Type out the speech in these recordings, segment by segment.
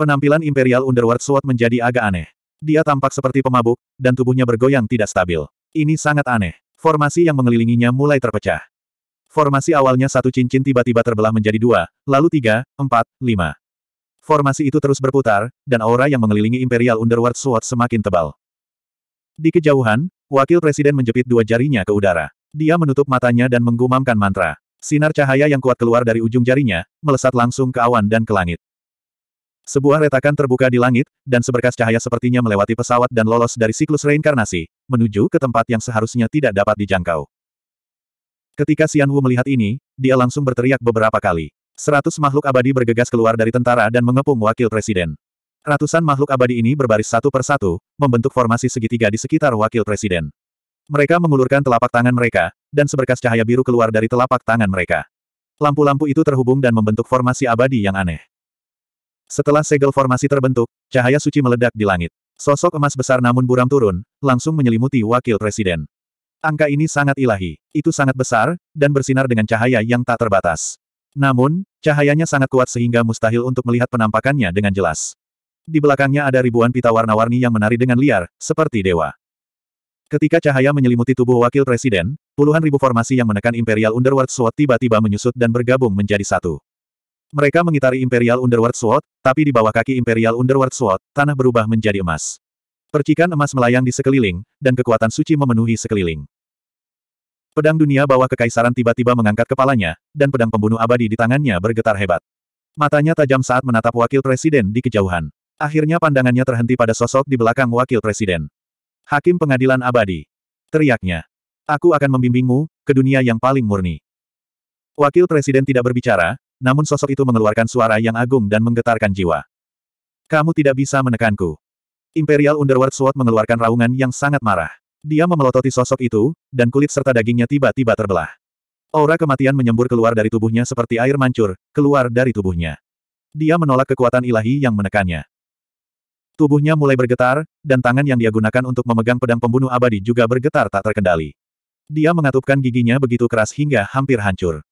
Penampilan Imperial Underworld Sword menjadi agak aneh. Dia tampak seperti pemabuk, dan tubuhnya bergoyang tidak stabil. Ini sangat aneh. Formasi yang mengelilinginya mulai terpecah. Formasi awalnya satu cincin tiba-tiba terbelah menjadi dua, lalu tiga, empat, lima. Formasi itu terus berputar, dan aura yang mengelilingi Imperial Underworld Sword semakin tebal. Di kejauhan, wakil presiden menjepit dua jarinya ke udara. Dia menutup matanya dan menggumamkan mantra. Sinar cahaya yang kuat keluar dari ujung jarinya, melesat langsung ke awan dan ke langit. Sebuah retakan terbuka di langit, dan seberkas cahaya sepertinya melewati pesawat dan lolos dari siklus reinkarnasi, menuju ke tempat yang seharusnya tidak dapat dijangkau. Ketika Xian Wu melihat ini, dia langsung berteriak beberapa kali. Seratus makhluk abadi bergegas keluar dari tentara dan mengepung wakil presiden. Ratusan makhluk abadi ini berbaris satu persatu, membentuk formasi segitiga di sekitar wakil presiden. Mereka mengulurkan telapak tangan mereka, dan seberkas cahaya biru keluar dari telapak tangan mereka. Lampu-lampu itu terhubung dan membentuk formasi abadi yang aneh. Setelah segel formasi terbentuk, cahaya suci meledak di langit. Sosok emas besar namun buram turun, langsung menyelimuti wakil presiden. Angka ini sangat ilahi. Itu sangat besar, dan bersinar dengan cahaya yang tak terbatas. Namun, cahayanya sangat kuat sehingga mustahil untuk melihat penampakannya dengan jelas. Di belakangnya ada ribuan pita warna-warni yang menari dengan liar, seperti dewa. Ketika cahaya menyelimuti tubuh wakil presiden, puluhan ribu formasi yang menekan Imperial Underworld SWAT tiba-tiba menyusut dan bergabung menjadi satu. Mereka mengitari Imperial Underworld Sword, tapi di bawah kaki Imperial Underworld Sword, tanah berubah menjadi emas. Percikan emas melayang di sekeliling, dan kekuatan suci memenuhi sekeliling. Pedang dunia bawah kekaisaran tiba-tiba mengangkat kepalanya, dan pedang pembunuh abadi di tangannya bergetar hebat. Matanya tajam saat menatap wakil presiden di kejauhan. Akhirnya pandangannya terhenti pada sosok di belakang wakil presiden. Hakim pengadilan abadi. Teriaknya. Aku akan membimbingmu, ke dunia yang paling murni. Wakil presiden tidak berbicara, namun sosok itu mengeluarkan suara yang agung dan menggetarkan jiwa. Kamu tidak bisa menekanku. Imperial Underworld Sword mengeluarkan raungan yang sangat marah. Dia memelototi sosok itu, dan kulit serta dagingnya tiba-tiba terbelah. Aura kematian menyembur keluar dari tubuhnya seperti air mancur, keluar dari tubuhnya. Dia menolak kekuatan ilahi yang menekannya. Tubuhnya mulai bergetar, dan tangan yang dia gunakan untuk memegang pedang pembunuh abadi juga bergetar tak terkendali. Dia mengatupkan giginya begitu keras hingga hampir hancur.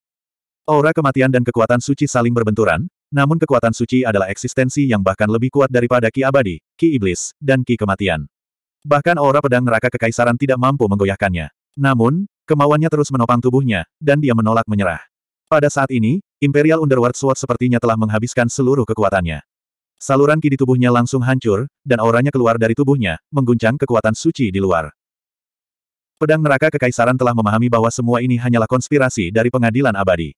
Aura kematian dan kekuatan suci saling berbenturan, namun kekuatan suci adalah eksistensi yang bahkan lebih kuat daripada ki abadi, ki iblis, dan ki kematian. Bahkan aura pedang neraka kekaisaran tidak mampu menggoyahkannya. Namun, kemauannya terus menopang tubuhnya, dan dia menolak menyerah. Pada saat ini, Imperial Underworld Sword sepertinya telah menghabiskan seluruh kekuatannya. Saluran ki di tubuhnya langsung hancur, dan auranya keluar dari tubuhnya, mengguncang kekuatan suci di luar. Pedang neraka kekaisaran telah memahami bahwa semua ini hanyalah konspirasi dari pengadilan abadi.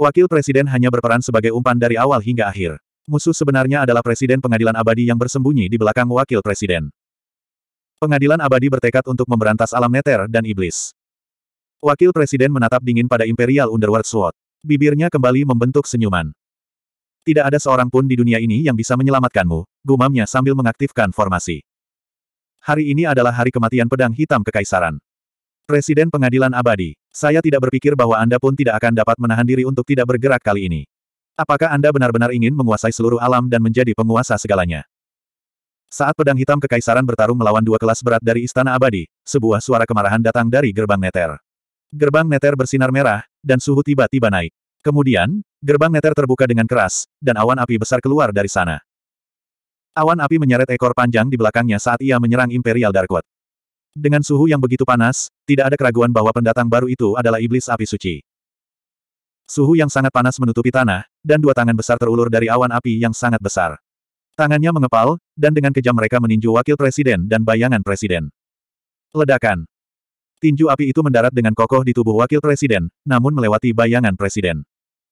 Wakil Presiden hanya berperan sebagai umpan dari awal hingga akhir. Musuh sebenarnya adalah Presiden Pengadilan Abadi yang bersembunyi di belakang Wakil Presiden. Pengadilan Abadi bertekad untuk memberantas alam neter dan iblis. Wakil Presiden menatap dingin pada Imperial Underworld Sword. Bibirnya kembali membentuk senyuman. Tidak ada seorang pun di dunia ini yang bisa menyelamatkanmu, gumamnya sambil mengaktifkan formasi. Hari ini adalah hari kematian pedang hitam kekaisaran. Presiden Pengadilan Abadi. Saya tidak berpikir bahwa Anda pun tidak akan dapat menahan diri untuk tidak bergerak kali ini. Apakah Anda benar-benar ingin menguasai seluruh alam dan menjadi penguasa segalanya? Saat pedang hitam kekaisaran bertarung melawan dua kelas berat dari Istana Abadi, sebuah suara kemarahan datang dari gerbang Neter. Gerbang Neter bersinar merah, dan suhu tiba-tiba naik. Kemudian, gerbang Neter terbuka dengan keras, dan awan api besar keluar dari sana. Awan api menyeret ekor panjang di belakangnya saat ia menyerang Imperial Darkwood. Dengan suhu yang begitu panas, tidak ada keraguan bahwa pendatang baru itu adalah iblis api suci. Suhu yang sangat panas menutupi tanah, dan dua tangan besar terulur dari awan api yang sangat besar. Tangannya mengepal, dan dengan kejam mereka meninju wakil presiden dan bayangan presiden. Ledakan. Tinju api itu mendarat dengan kokoh di tubuh wakil presiden, namun melewati bayangan presiden.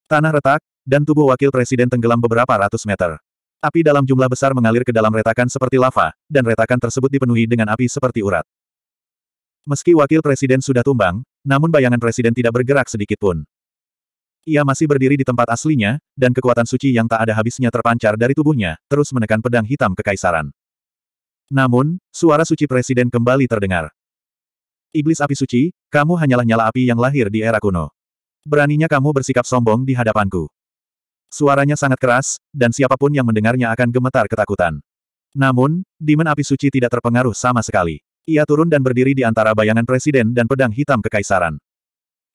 Tanah retak, dan tubuh wakil presiden tenggelam beberapa ratus meter. Api dalam jumlah besar mengalir ke dalam retakan seperti lava, dan retakan tersebut dipenuhi dengan api seperti urat. Meski wakil presiden sudah tumbang, namun bayangan presiden tidak bergerak sedikit pun. Ia masih berdiri di tempat aslinya, dan kekuatan suci yang tak ada habisnya terpancar dari tubuhnya, terus menekan pedang hitam kekaisaran. Namun, suara suci presiden kembali terdengar. Iblis api suci, kamu hanyalah nyala api yang lahir di era kuno. Beraninya kamu bersikap sombong di hadapanku. Suaranya sangat keras, dan siapapun yang mendengarnya akan gemetar ketakutan. Namun, Demon Api Suci tidak terpengaruh sama sekali. Ia turun dan berdiri di antara bayangan presiden dan pedang hitam kekaisaran.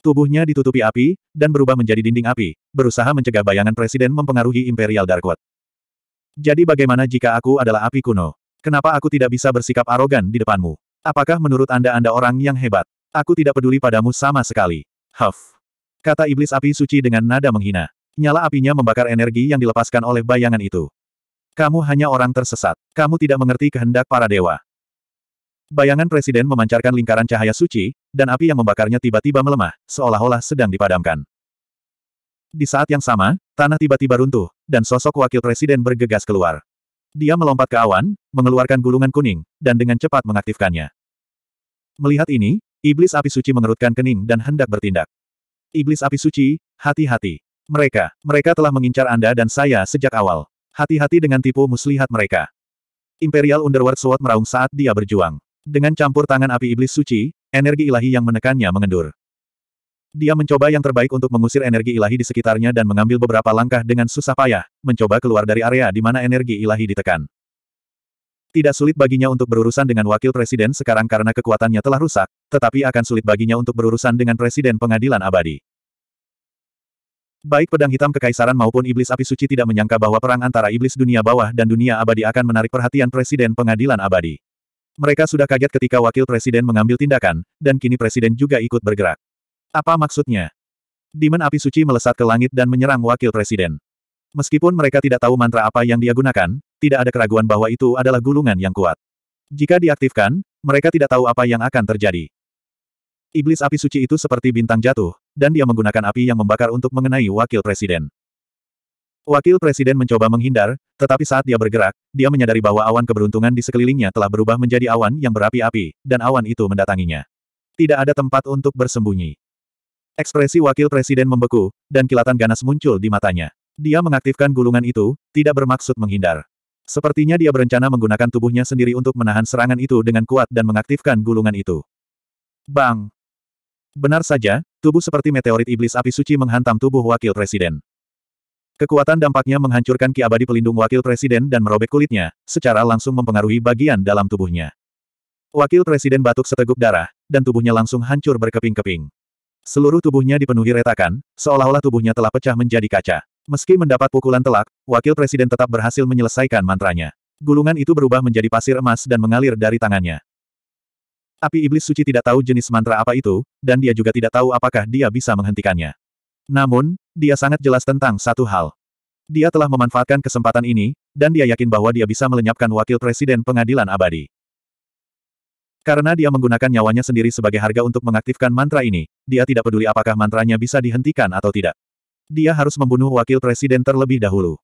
Tubuhnya ditutupi api, dan berubah menjadi dinding api, berusaha mencegah bayangan presiden mempengaruhi Imperial Darkwood. Jadi bagaimana jika aku adalah api kuno? Kenapa aku tidak bisa bersikap arogan di depanmu? Apakah menurut Anda Anda orang yang hebat? Aku tidak peduli padamu sama sekali. Huff. Kata iblis api suci dengan nada menghina. Nyala apinya membakar energi yang dilepaskan oleh bayangan itu. Kamu hanya orang tersesat. Kamu tidak mengerti kehendak para dewa. Bayangan presiden memancarkan lingkaran cahaya suci, dan api yang membakarnya tiba-tiba melemah, seolah-olah sedang dipadamkan. Di saat yang sama, tanah tiba-tiba runtuh, dan sosok wakil presiden bergegas keluar. Dia melompat ke awan, mengeluarkan gulungan kuning, dan dengan cepat mengaktifkannya. Melihat ini, iblis api suci mengerutkan kening dan hendak bertindak. Iblis api suci, hati-hati. Mereka, mereka telah mengincar Anda dan saya sejak awal. Hati-hati dengan tipu muslihat mereka. Imperial Underworld Sword meraung saat dia berjuang. Dengan campur tangan api iblis suci, energi ilahi yang menekannya mengendur. Dia mencoba yang terbaik untuk mengusir energi ilahi di sekitarnya dan mengambil beberapa langkah dengan susah payah, mencoba keluar dari area di mana energi ilahi ditekan. Tidak sulit baginya untuk berurusan dengan wakil presiden sekarang karena kekuatannya telah rusak, tetapi akan sulit baginya untuk berurusan dengan presiden pengadilan abadi. Baik pedang hitam kekaisaran maupun iblis api suci tidak menyangka bahwa perang antara iblis dunia bawah dan dunia abadi akan menarik perhatian presiden pengadilan abadi. Mereka sudah kaget ketika wakil presiden mengambil tindakan, dan kini presiden juga ikut bergerak. Apa maksudnya? Demon api suci melesat ke langit dan menyerang wakil presiden. Meskipun mereka tidak tahu mantra apa yang dia gunakan, tidak ada keraguan bahwa itu adalah gulungan yang kuat. Jika diaktifkan, mereka tidak tahu apa yang akan terjadi. Iblis api suci itu seperti bintang jatuh, dan dia menggunakan api yang membakar untuk mengenai wakil presiden. Wakil Presiden mencoba menghindar, tetapi saat dia bergerak, dia menyadari bahwa awan keberuntungan di sekelilingnya telah berubah menjadi awan yang berapi-api, dan awan itu mendatanginya. Tidak ada tempat untuk bersembunyi. Ekspresi Wakil Presiden membeku, dan kilatan ganas muncul di matanya. Dia mengaktifkan gulungan itu, tidak bermaksud menghindar. Sepertinya dia berencana menggunakan tubuhnya sendiri untuk menahan serangan itu dengan kuat dan mengaktifkan gulungan itu. Bang! Benar saja, tubuh seperti meteorit iblis api suci menghantam tubuh Wakil Presiden. Kekuatan dampaknya menghancurkan Ki Abadi Pelindung Wakil Presiden dan merobek kulitnya, secara langsung mempengaruhi bagian dalam tubuhnya. Wakil Presiden batuk seteguk darah, dan tubuhnya langsung hancur berkeping-keping. Seluruh tubuhnya dipenuhi retakan, seolah-olah tubuhnya telah pecah menjadi kaca. Meski mendapat pukulan telak, Wakil Presiden tetap berhasil menyelesaikan mantranya. Gulungan itu berubah menjadi pasir emas dan mengalir dari tangannya. Api Iblis Suci tidak tahu jenis mantra apa itu, dan dia juga tidak tahu apakah dia bisa menghentikannya. Namun, dia sangat jelas tentang satu hal. Dia telah memanfaatkan kesempatan ini, dan dia yakin bahwa dia bisa melenyapkan wakil presiden pengadilan abadi. Karena dia menggunakan nyawanya sendiri sebagai harga untuk mengaktifkan mantra ini, dia tidak peduli apakah mantranya bisa dihentikan atau tidak. Dia harus membunuh wakil presiden terlebih dahulu.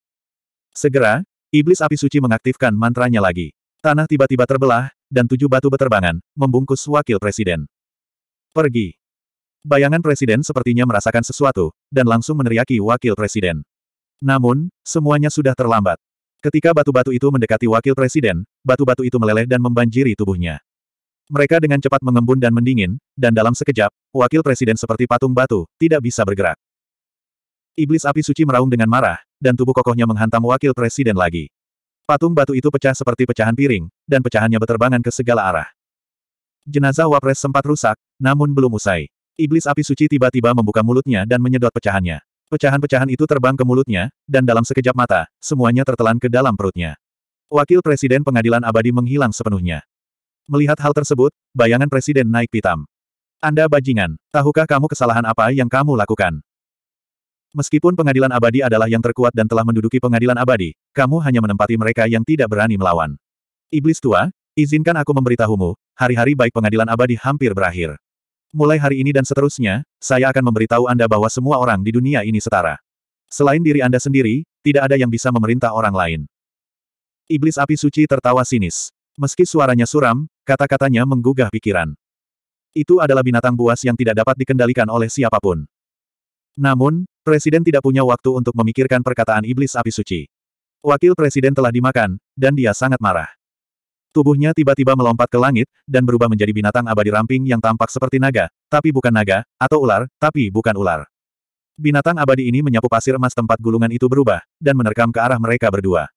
Segera, iblis api suci mengaktifkan mantranya lagi. Tanah tiba-tiba terbelah, dan tujuh batu beterbangan, membungkus wakil presiden. Pergi. Bayangan presiden sepertinya merasakan sesuatu, dan langsung meneriaki wakil presiden. Namun, semuanya sudah terlambat. Ketika batu-batu itu mendekati wakil presiden, batu-batu itu meleleh dan membanjiri tubuhnya. Mereka dengan cepat mengembun dan mendingin, dan dalam sekejap, wakil presiden seperti patung batu, tidak bisa bergerak. Iblis api suci meraung dengan marah, dan tubuh kokohnya menghantam wakil presiden lagi. Patung batu itu pecah seperti pecahan piring, dan pecahannya beterbangan ke segala arah. Jenazah Wapres sempat rusak, namun belum usai. Iblis api suci tiba-tiba membuka mulutnya dan menyedot pecahannya. Pecahan-pecahan itu terbang ke mulutnya, dan dalam sekejap mata, semuanya tertelan ke dalam perutnya. Wakil Presiden Pengadilan Abadi menghilang sepenuhnya. Melihat hal tersebut, bayangan Presiden naik pitam. Anda bajingan, tahukah kamu kesalahan apa yang kamu lakukan? Meskipun pengadilan abadi adalah yang terkuat dan telah menduduki pengadilan abadi, kamu hanya menempati mereka yang tidak berani melawan. Iblis tua, izinkan aku memberitahumu, hari-hari baik pengadilan abadi hampir berakhir. Mulai hari ini dan seterusnya, saya akan memberitahu Anda bahwa semua orang di dunia ini setara. Selain diri Anda sendiri, tidak ada yang bisa memerintah orang lain. Iblis api suci tertawa sinis. Meski suaranya suram, kata-katanya menggugah pikiran. Itu adalah binatang buas yang tidak dapat dikendalikan oleh siapapun. Namun, Presiden tidak punya waktu untuk memikirkan perkataan iblis api suci. Wakil Presiden telah dimakan, dan dia sangat marah. Tubuhnya tiba-tiba melompat ke langit, dan berubah menjadi binatang abadi ramping yang tampak seperti naga, tapi bukan naga, atau ular, tapi bukan ular. Binatang abadi ini menyapu pasir emas tempat gulungan itu berubah, dan menerkam ke arah mereka berdua.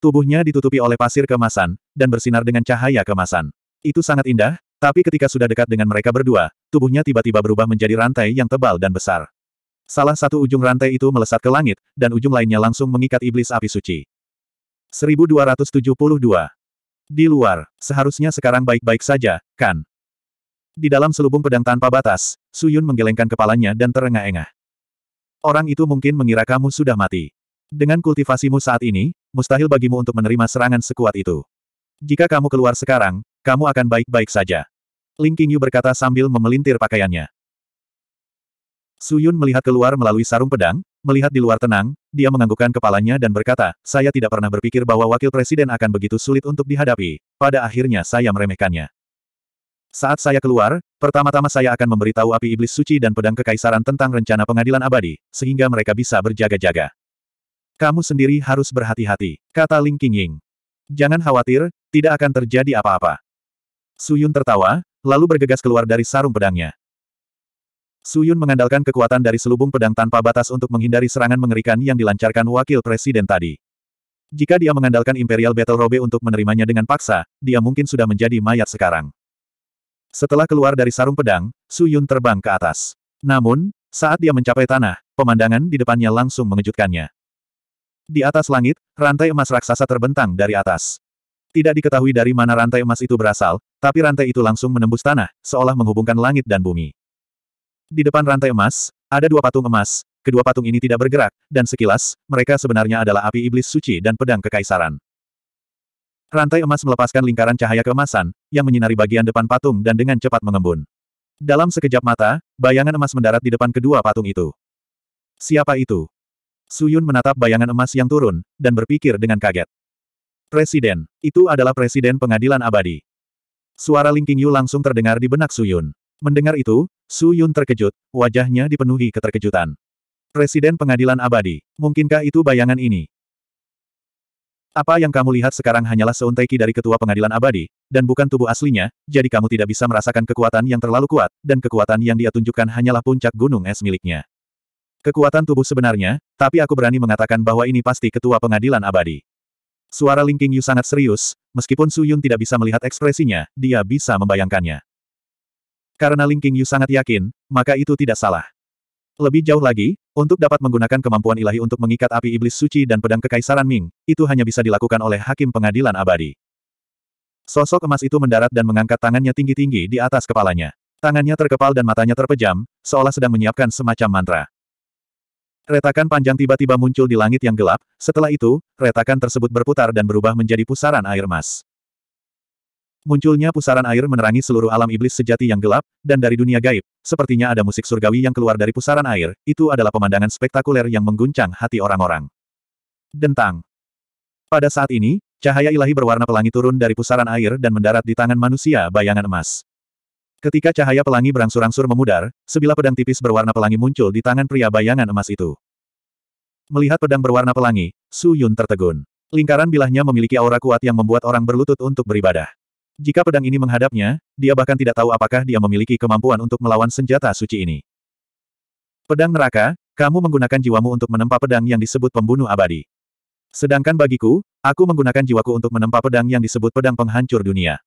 Tubuhnya ditutupi oleh pasir kemasan, dan bersinar dengan cahaya kemasan. Itu sangat indah, tapi ketika sudah dekat dengan mereka berdua, tubuhnya tiba-tiba berubah menjadi rantai yang tebal dan besar. Salah satu ujung rantai itu melesat ke langit, dan ujung lainnya langsung mengikat iblis api suci. 1272 di luar, seharusnya sekarang baik-baik saja, kan? Di dalam selubung pedang tanpa batas, Suyun menggelengkan kepalanya dan terengah-engah. Orang itu mungkin mengira kamu sudah mati. Dengan kultivasimu saat ini, mustahil bagimu untuk menerima serangan sekuat itu. Jika kamu keluar sekarang, kamu akan baik-baik saja. Ling Qingyu berkata sambil memelintir pakaiannya. Suyun melihat keluar melalui sarung pedang, Melihat di luar tenang, dia menganggukkan kepalanya dan berkata, saya tidak pernah berpikir bahwa wakil presiden akan begitu sulit untuk dihadapi. Pada akhirnya saya meremehkannya. Saat saya keluar, pertama-tama saya akan memberitahu api iblis suci dan pedang kekaisaran tentang rencana pengadilan abadi, sehingga mereka bisa berjaga-jaga. Kamu sendiri harus berhati-hati, kata Ling Qingying. Jangan khawatir, tidak akan terjadi apa-apa. Suyun tertawa, lalu bergegas keluar dari sarung pedangnya. Suyun mengandalkan kekuatan dari selubung pedang tanpa batas untuk menghindari serangan mengerikan yang dilancarkan wakil presiden tadi. Jika dia mengandalkan Imperial Battle Robe untuk menerimanya dengan paksa, dia mungkin sudah menjadi mayat sekarang. Setelah keluar dari sarung pedang, Suyun terbang ke atas. Namun, saat dia mencapai tanah, pemandangan di depannya langsung mengejutkannya. Di atas langit, rantai emas raksasa terbentang dari atas. Tidak diketahui dari mana rantai emas itu berasal, tapi rantai itu langsung menembus tanah, seolah menghubungkan langit dan bumi. Di depan rantai emas, ada dua patung emas, kedua patung ini tidak bergerak, dan sekilas, mereka sebenarnya adalah api iblis suci dan pedang kekaisaran. Rantai emas melepaskan lingkaran cahaya keemasan, yang menyinari bagian depan patung dan dengan cepat mengembun. Dalam sekejap mata, bayangan emas mendarat di depan kedua patung itu. Siapa itu? Suyun menatap bayangan emas yang turun, dan berpikir dengan kaget. Presiden, itu adalah Presiden Pengadilan Abadi. Suara Ling Qingyu langsung terdengar di benak Suyun. Mendengar itu, Su Yun terkejut, wajahnya dipenuhi keterkejutan. Presiden pengadilan abadi, mungkinkah itu bayangan ini? Apa yang kamu lihat sekarang hanyalah seunteki dari ketua pengadilan abadi, dan bukan tubuh aslinya, jadi kamu tidak bisa merasakan kekuatan yang terlalu kuat, dan kekuatan yang dia tunjukkan hanyalah puncak gunung es miliknya. Kekuatan tubuh sebenarnya, tapi aku berani mengatakan bahwa ini pasti ketua pengadilan abadi. Suara Ling King Yu sangat serius, meskipun Su Yun tidak bisa melihat ekspresinya, dia bisa membayangkannya. Karena Ling Qingyu sangat yakin, maka itu tidak salah. Lebih jauh lagi, untuk dapat menggunakan kemampuan ilahi untuk mengikat api iblis suci dan pedang kekaisaran Ming, itu hanya bisa dilakukan oleh hakim pengadilan abadi. Sosok emas itu mendarat dan mengangkat tangannya tinggi-tinggi di atas kepalanya. Tangannya terkepal dan matanya terpejam, seolah sedang menyiapkan semacam mantra. Retakan panjang tiba-tiba muncul di langit yang gelap, setelah itu, retakan tersebut berputar dan berubah menjadi pusaran air emas. Munculnya pusaran air menerangi seluruh alam iblis sejati yang gelap, dan dari dunia gaib, sepertinya ada musik surgawi yang keluar dari pusaran air, itu adalah pemandangan spektakuler yang mengguncang hati orang-orang. Dentang. Pada saat ini, cahaya ilahi berwarna pelangi turun dari pusaran air dan mendarat di tangan manusia bayangan emas. Ketika cahaya pelangi berangsur-angsur memudar, sebilah pedang tipis berwarna pelangi muncul di tangan pria bayangan emas itu. Melihat pedang berwarna pelangi, Su Yun tertegun. Lingkaran bilahnya memiliki aura kuat yang membuat orang berlutut untuk beribadah. Jika pedang ini menghadapnya, dia bahkan tidak tahu apakah dia memiliki kemampuan untuk melawan senjata suci ini. Pedang neraka, kamu menggunakan jiwamu untuk menempa pedang yang disebut pembunuh abadi. Sedangkan bagiku, aku menggunakan jiwaku untuk menempa pedang yang disebut pedang penghancur dunia.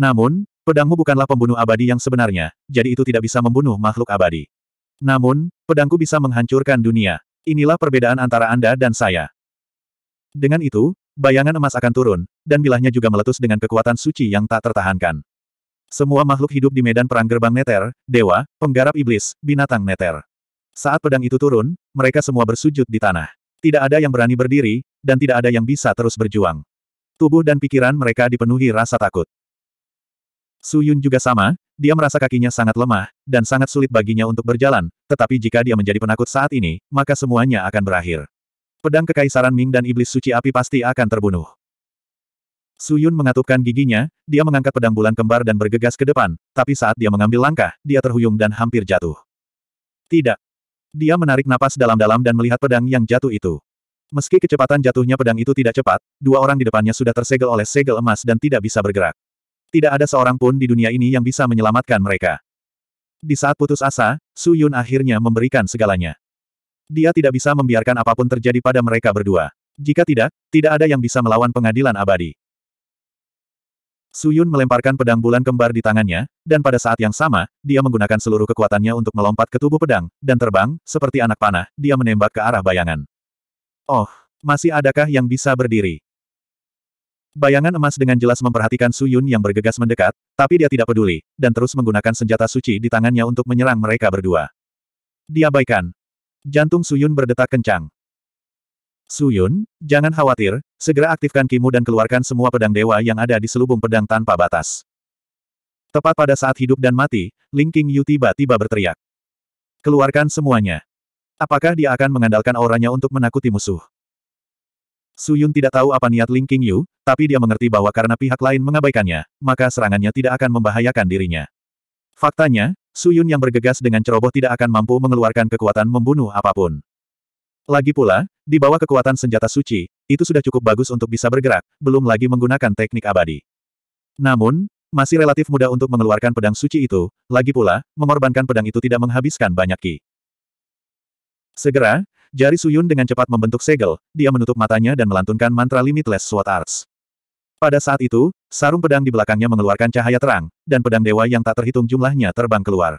Namun, pedangmu bukanlah pembunuh abadi yang sebenarnya, jadi itu tidak bisa membunuh makhluk abadi. Namun, pedangku bisa menghancurkan dunia. Inilah perbedaan antara Anda dan saya. Dengan itu, Bayangan emas akan turun, dan bilahnya juga meletus dengan kekuatan suci yang tak tertahankan. Semua makhluk hidup di medan perang gerbang neter, dewa, penggarap iblis, binatang neter. Saat pedang itu turun, mereka semua bersujud di tanah. Tidak ada yang berani berdiri, dan tidak ada yang bisa terus berjuang. Tubuh dan pikiran mereka dipenuhi rasa takut. Su Yun juga sama, dia merasa kakinya sangat lemah, dan sangat sulit baginya untuk berjalan, tetapi jika dia menjadi penakut saat ini, maka semuanya akan berakhir. Pedang Kekaisaran Ming dan Iblis Suci Api pasti akan terbunuh. Suyun mengatupkan giginya, dia mengangkat pedang bulan kembar dan bergegas ke depan, tapi saat dia mengambil langkah, dia terhuyung dan hampir jatuh. Tidak. Dia menarik napas dalam-dalam dan melihat pedang yang jatuh itu. Meski kecepatan jatuhnya pedang itu tidak cepat, dua orang di depannya sudah tersegel oleh segel emas dan tidak bisa bergerak. Tidak ada seorang pun di dunia ini yang bisa menyelamatkan mereka. Di saat putus asa, Su Yun akhirnya memberikan segalanya. Dia tidak bisa membiarkan apapun terjadi pada mereka berdua. Jika tidak, tidak ada yang bisa melawan pengadilan abadi. Suyun melemparkan pedang bulan kembar di tangannya, dan pada saat yang sama, dia menggunakan seluruh kekuatannya untuk melompat ke tubuh pedang, dan terbang, seperti anak panah, dia menembak ke arah bayangan. Oh, masih adakah yang bisa berdiri? Bayangan emas dengan jelas memperhatikan Suyun yang bergegas mendekat, tapi dia tidak peduli, dan terus menggunakan senjata suci di tangannya untuk menyerang mereka berdua. Diabaikan, Jantung Suyun berdetak kencang. Suyun, jangan khawatir, segera aktifkan kimu dan keluarkan semua pedang dewa yang ada di selubung pedang tanpa batas. Tepat pada saat hidup dan mati, Ling King Yu tiba-tiba berteriak. Keluarkan semuanya. Apakah dia akan mengandalkan auranya untuk menakuti musuh? Suyun tidak tahu apa niat Ling King Yu, tapi dia mengerti bahwa karena pihak lain mengabaikannya, maka serangannya tidak akan membahayakan dirinya. Faktanya, Suyun yang bergegas dengan ceroboh tidak akan mampu mengeluarkan kekuatan membunuh apapun. Lagi pula, di bawah kekuatan senjata suci, itu sudah cukup bagus untuk bisa bergerak, belum lagi menggunakan teknik abadi. Namun, masih relatif mudah untuk mengeluarkan pedang suci itu, lagi pula, mengorbankan pedang itu tidak menghabiskan banyak ki. Segera, jari Suyun dengan cepat membentuk segel, dia menutup matanya dan melantunkan mantra Limitless Sword Arts. Pada saat itu, sarung pedang di belakangnya mengeluarkan cahaya terang, dan pedang dewa yang tak terhitung jumlahnya terbang keluar.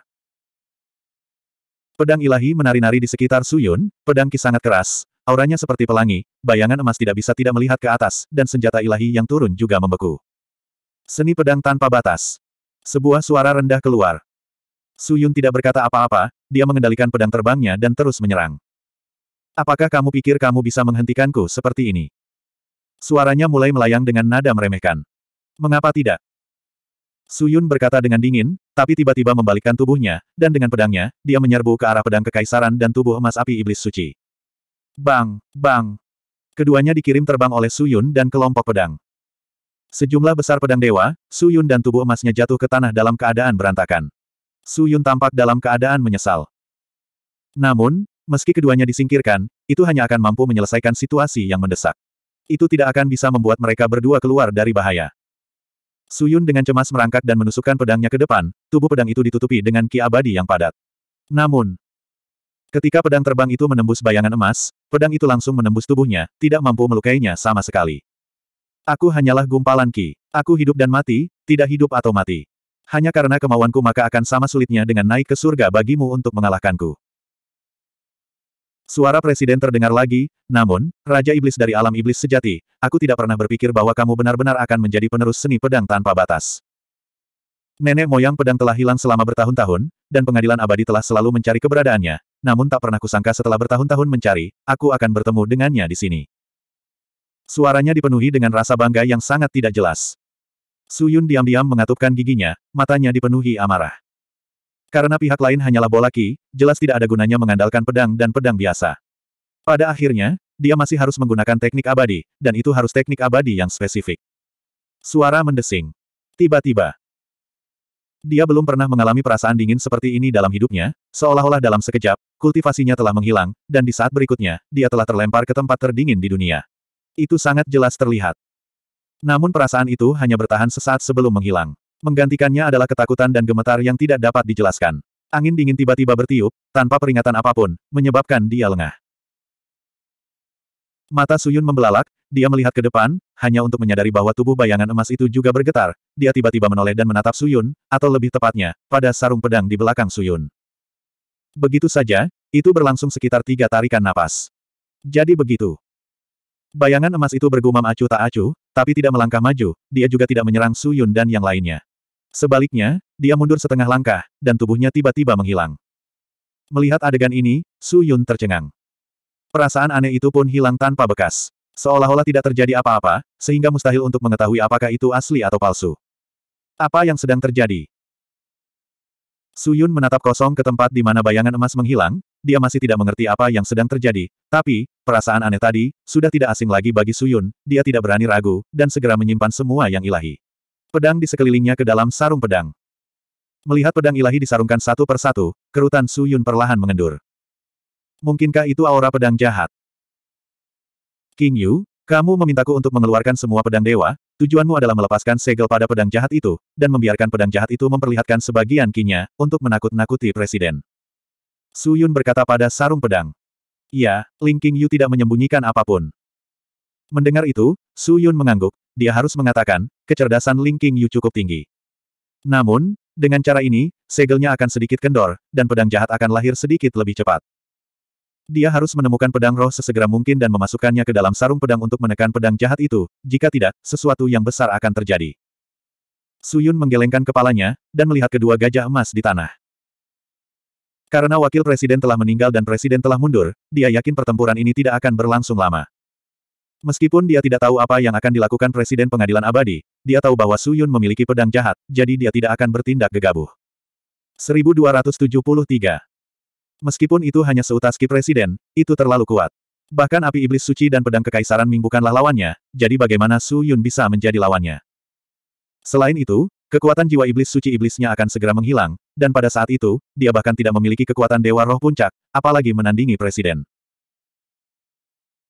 Pedang ilahi menari-nari di sekitar Suyun, pedang ki sangat keras, auranya seperti pelangi, bayangan emas tidak bisa tidak melihat ke atas, dan senjata ilahi yang turun juga membeku. Seni pedang tanpa batas. Sebuah suara rendah keluar. Suyun tidak berkata apa-apa, dia mengendalikan pedang terbangnya dan terus menyerang. Apakah kamu pikir kamu bisa menghentikanku seperti ini? Suaranya mulai melayang dengan nada meremehkan. Mengapa tidak? Suyun berkata dengan dingin, tapi tiba-tiba membalikkan tubuhnya, dan dengan pedangnya, dia menyerbu ke arah pedang kekaisaran dan tubuh emas api iblis suci. Bang, bang. Keduanya dikirim terbang oleh Suyun dan kelompok pedang. Sejumlah besar pedang dewa, Suyun dan tubuh emasnya jatuh ke tanah dalam keadaan berantakan. Suyun tampak dalam keadaan menyesal. Namun, meski keduanya disingkirkan, itu hanya akan mampu menyelesaikan situasi yang mendesak itu tidak akan bisa membuat mereka berdua keluar dari bahaya. Suyun dengan cemas merangkak dan menusukkan pedangnya ke depan, tubuh pedang itu ditutupi dengan ki abadi yang padat. Namun, ketika pedang terbang itu menembus bayangan emas, pedang itu langsung menembus tubuhnya, tidak mampu melukainya sama sekali. Aku hanyalah gumpalan ki. Aku hidup dan mati, tidak hidup atau mati. Hanya karena kemauanku maka akan sama sulitnya dengan naik ke surga bagimu untuk mengalahkanku. Suara presiden terdengar lagi, namun, Raja Iblis dari alam iblis sejati, aku tidak pernah berpikir bahwa kamu benar-benar akan menjadi penerus seni pedang tanpa batas. Nenek moyang pedang telah hilang selama bertahun-tahun, dan pengadilan abadi telah selalu mencari keberadaannya, namun tak pernah kusangka setelah bertahun-tahun mencari, aku akan bertemu dengannya di sini. Suaranya dipenuhi dengan rasa bangga yang sangat tidak jelas. Suyun diam-diam mengatupkan giginya, matanya dipenuhi amarah. Karena pihak lain hanyalah bola ki, jelas tidak ada gunanya mengandalkan pedang dan pedang biasa. Pada akhirnya, dia masih harus menggunakan teknik abadi, dan itu harus teknik abadi yang spesifik. Suara mendesing. Tiba-tiba. Dia belum pernah mengalami perasaan dingin seperti ini dalam hidupnya, seolah-olah dalam sekejap, kultivasinya telah menghilang, dan di saat berikutnya, dia telah terlempar ke tempat terdingin di dunia. Itu sangat jelas terlihat. Namun perasaan itu hanya bertahan sesaat sebelum menghilang. Menggantikannya adalah ketakutan dan gemetar yang tidak dapat dijelaskan. Angin dingin tiba-tiba bertiup, tanpa peringatan apapun, menyebabkan dia lengah. Mata Suyun membelalak, dia melihat ke depan, hanya untuk menyadari bahwa tubuh bayangan emas itu juga bergetar, dia tiba-tiba menoleh dan menatap Suyun, atau lebih tepatnya, pada sarung pedang di belakang Suyun. Begitu saja, itu berlangsung sekitar tiga tarikan napas. Jadi begitu. Bayangan emas itu bergumam acuh tak acuh, tapi tidak melangkah maju, dia juga tidak menyerang Suyun dan yang lainnya. Sebaliknya, dia mundur setengah langkah, dan tubuhnya tiba-tiba menghilang. Melihat adegan ini, Su Yun tercengang. Perasaan aneh itu pun hilang tanpa bekas. Seolah-olah tidak terjadi apa-apa, sehingga mustahil untuk mengetahui apakah itu asli atau palsu. Apa yang sedang terjadi? Su Yun menatap kosong ke tempat di mana bayangan emas menghilang, dia masih tidak mengerti apa yang sedang terjadi, tapi, perasaan aneh tadi, sudah tidak asing lagi bagi Su Yun. dia tidak berani ragu, dan segera menyimpan semua yang ilahi pedang di sekelilingnya ke dalam sarung pedang. Melihat pedang ilahi disarungkan satu persatu, kerutan Su Yun perlahan mengendur. Mungkinkah itu aura pedang jahat? King Yu, kamu memintaku untuk mengeluarkan semua pedang dewa, tujuanmu adalah melepaskan segel pada pedang jahat itu, dan membiarkan pedang jahat itu memperlihatkan sebagian kinya, untuk menakut-nakuti Presiden. Su Yun berkata pada sarung pedang. Iya, Ling King Yu tidak menyembunyikan apapun. Mendengar itu, Su Yun mengangguk, dia harus mengatakan, kecerdasan Ling King Yu cukup tinggi. Namun, dengan cara ini, segelnya akan sedikit kendor, dan pedang jahat akan lahir sedikit lebih cepat. Dia harus menemukan pedang roh sesegera mungkin dan memasukkannya ke dalam sarung pedang untuk menekan pedang jahat itu, jika tidak, sesuatu yang besar akan terjadi. Suyun menggelengkan kepalanya, dan melihat kedua gajah emas di tanah. Karena wakil presiden telah meninggal dan presiden telah mundur, dia yakin pertempuran ini tidak akan berlangsung lama. Meskipun dia tidak tahu apa yang akan dilakukan Presiden Pengadilan Abadi, dia tahu bahwa Su Yun memiliki pedang jahat, jadi dia tidak akan bertindak gegabah. 1273 Meskipun itu hanya seutas Ki Presiden, itu terlalu kuat. Bahkan api iblis suci dan pedang kekaisaran Ming bukanlah lawannya, jadi bagaimana Su Yun bisa menjadi lawannya? Selain itu, kekuatan jiwa iblis suci iblisnya akan segera menghilang, dan pada saat itu, dia bahkan tidak memiliki kekuatan Dewa Roh Puncak, apalagi menandingi Presiden.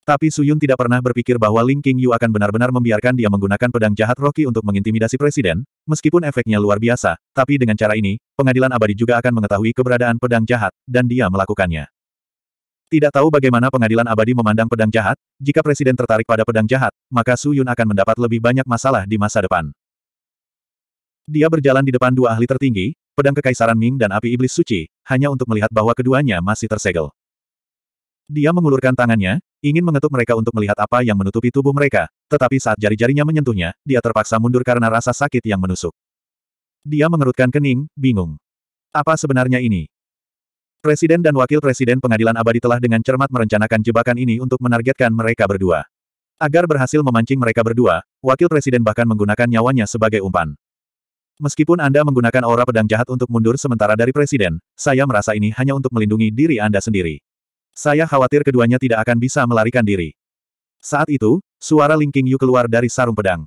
Tapi Suyun tidak pernah berpikir bahwa Ling King Yu akan benar-benar membiarkan dia menggunakan pedang jahat Rocky untuk mengintimidasi presiden, meskipun efeknya luar biasa, tapi dengan cara ini, pengadilan abadi juga akan mengetahui keberadaan pedang jahat, dan dia melakukannya. Tidak tahu bagaimana pengadilan abadi memandang pedang jahat, jika presiden tertarik pada pedang jahat, maka Suyun akan mendapat lebih banyak masalah di masa depan. Dia berjalan di depan dua ahli tertinggi, pedang kekaisaran Ming dan api iblis suci, hanya untuk melihat bahwa keduanya masih tersegel. Dia mengulurkan tangannya, ingin mengetuk mereka untuk melihat apa yang menutupi tubuh mereka, tetapi saat jari-jarinya menyentuhnya, dia terpaksa mundur karena rasa sakit yang menusuk. Dia mengerutkan kening, bingung. Apa sebenarnya ini? Presiden dan Wakil Presiden Pengadilan Abadi telah dengan cermat merencanakan jebakan ini untuk menargetkan mereka berdua. Agar berhasil memancing mereka berdua, Wakil Presiden bahkan menggunakan nyawanya sebagai umpan. Meskipun Anda menggunakan aura pedang jahat untuk mundur sementara dari Presiden, saya merasa ini hanya untuk melindungi diri Anda sendiri. Saya khawatir keduanya tidak akan bisa melarikan diri. Saat itu, suara Ling Qingyu keluar dari sarung pedang.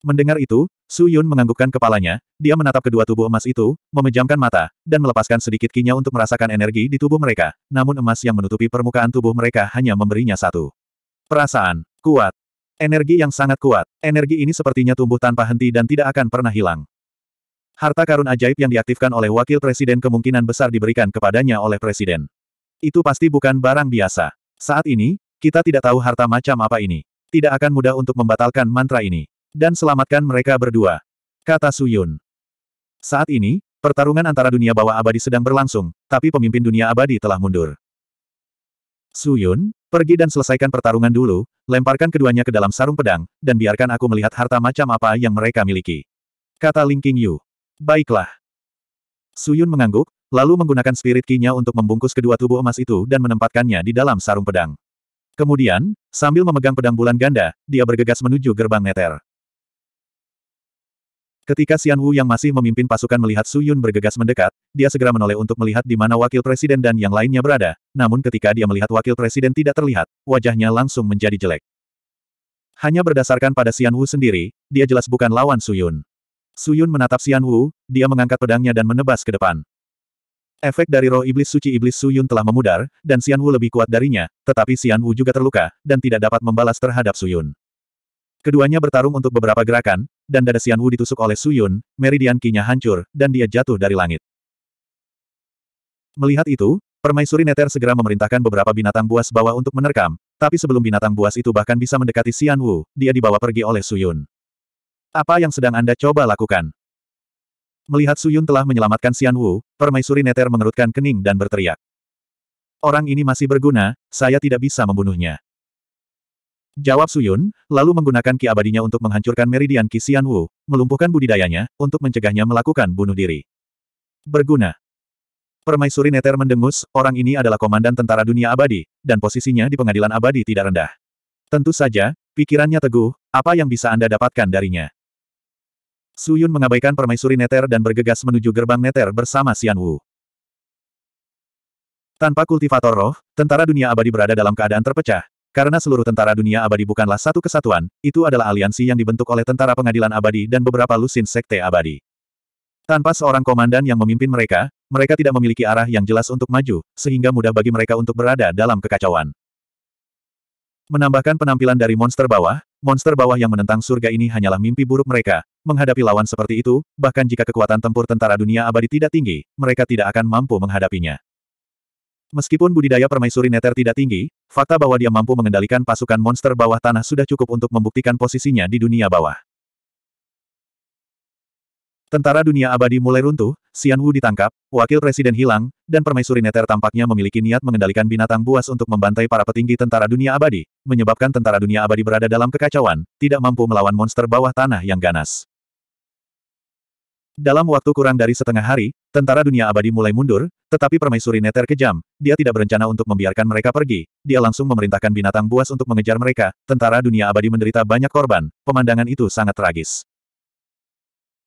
Mendengar itu, Su Yun menganggukkan kepalanya, dia menatap kedua tubuh emas itu, memejamkan mata, dan melepaskan sedikit kinya untuk merasakan energi di tubuh mereka, namun emas yang menutupi permukaan tubuh mereka hanya memberinya satu. Perasaan, kuat. Energi yang sangat kuat, energi ini sepertinya tumbuh tanpa henti dan tidak akan pernah hilang. Harta karun ajaib yang diaktifkan oleh wakil presiden kemungkinan besar diberikan kepadanya oleh presiden. Itu pasti bukan barang biasa. Saat ini, kita tidak tahu harta macam apa ini. Tidak akan mudah untuk membatalkan mantra ini. Dan selamatkan mereka berdua. Kata Suyun. Saat ini, pertarungan antara dunia bawah abadi sedang berlangsung, tapi pemimpin dunia abadi telah mundur. Suyun, Pergi dan selesaikan pertarungan dulu, lemparkan keduanya ke dalam sarung pedang, dan biarkan aku melihat harta macam apa yang mereka miliki. Kata Ling Qingyu. Baiklah. Suyun mengangguk, Lalu menggunakan spirit kinya untuk membungkus kedua tubuh emas itu dan menempatkannya di dalam sarung pedang. Kemudian, sambil memegang pedang bulan ganda, dia bergegas menuju gerbang neter. Ketika Xian Wu yang masih memimpin pasukan melihat Su Yun bergegas mendekat, dia segera menoleh untuk melihat di mana wakil presiden dan yang lainnya berada, namun ketika dia melihat wakil presiden tidak terlihat, wajahnya langsung menjadi jelek. Hanya berdasarkan pada Xian Wu sendiri, dia jelas bukan lawan Su Yun. Su Yun menatap Xian Wu, dia mengangkat pedangnya dan menebas ke depan. Efek dari roh iblis suci iblis Suyun telah memudar, dan Xian Wu lebih kuat darinya, tetapi Xian Wu juga terluka, dan tidak dapat membalas terhadap Suyun. Keduanya bertarung untuk beberapa gerakan, dan dada Xian Wu ditusuk oleh Suyun, meridian kinya hancur, dan dia jatuh dari langit. Melihat itu, permaisuri Neter segera memerintahkan beberapa binatang buas bawah untuk menerkam, tapi sebelum binatang buas itu bahkan bisa mendekati Xian Wu, dia dibawa pergi oleh Suyun. Apa yang sedang Anda coba lakukan? Melihat Suyun telah menyelamatkan Xian Wu, permaisuri Neter mengerutkan kening dan berteriak. Orang ini masih berguna, saya tidak bisa membunuhnya. Jawab Suyun, lalu menggunakan ki abadinya untuk menghancurkan meridian ki Xian Wu, melumpuhkan budidayanya, untuk mencegahnya melakukan bunuh diri. Berguna. Permaisuri Neter mendengus, orang ini adalah komandan tentara dunia abadi, dan posisinya di pengadilan abadi tidak rendah. Tentu saja, pikirannya teguh, apa yang bisa Anda dapatkan darinya? Su Yun mengabaikan permaisuri Neter dan bergegas menuju gerbang Neter bersama Xian Wu. Tanpa kultivator roh, tentara dunia abadi berada dalam keadaan terpecah, karena seluruh tentara dunia abadi bukanlah satu kesatuan, itu adalah aliansi yang dibentuk oleh tentara pengadilan abadi dan beberapa lusin sekte abadi. Tanpa seorang komandan yang memimpin mereka, mereka tidak memiliki arah yang jelas untuk maju, sehingga mudah bagi mereka untuk berada dalam kekacauan. Menambahkan penampilan dari monster bawah, monster bawah yang menentang surga ini hanyalah mimpi buruk mereka, menghadapi lawan seperti itu, bahkan jika kekuatan tempur tentara dunia abadi tidak tinggi, mereka tidak akan mampu menghadapinya. Meskipun budidaya permaisuri neter tidak tinggi, fakta bahwa dia mampu mengendalikan pasukan monster bawah tanah sudah cukup untuk membuktikan posisinya di dunia bawah. Tentara dunia abadi mulai runtuh, Xian Wu ditangkap, wakil presiden hilang, dan permaisuri neter tampaknya memiliki niat mengendalikan binatang buas untuk membantai para petinggi tentara dunia abadi, menyebabkan tentara dunia abadi berada dalam kekacauan, tidak mampu melawan monster bawah tanah yang ganas. Dalam waktu kurang dari setengah hari, tentara dunia abadi mulai mundur, tetapi permaisuri neter kejam, dia tidak berencana untuk membiarkan mereka pergi, dia langsung memerintahkan binatang buas untuk mengejar mereka, tentara dunia abadi menderita banyak korban, pemandangan itu sangat tragis.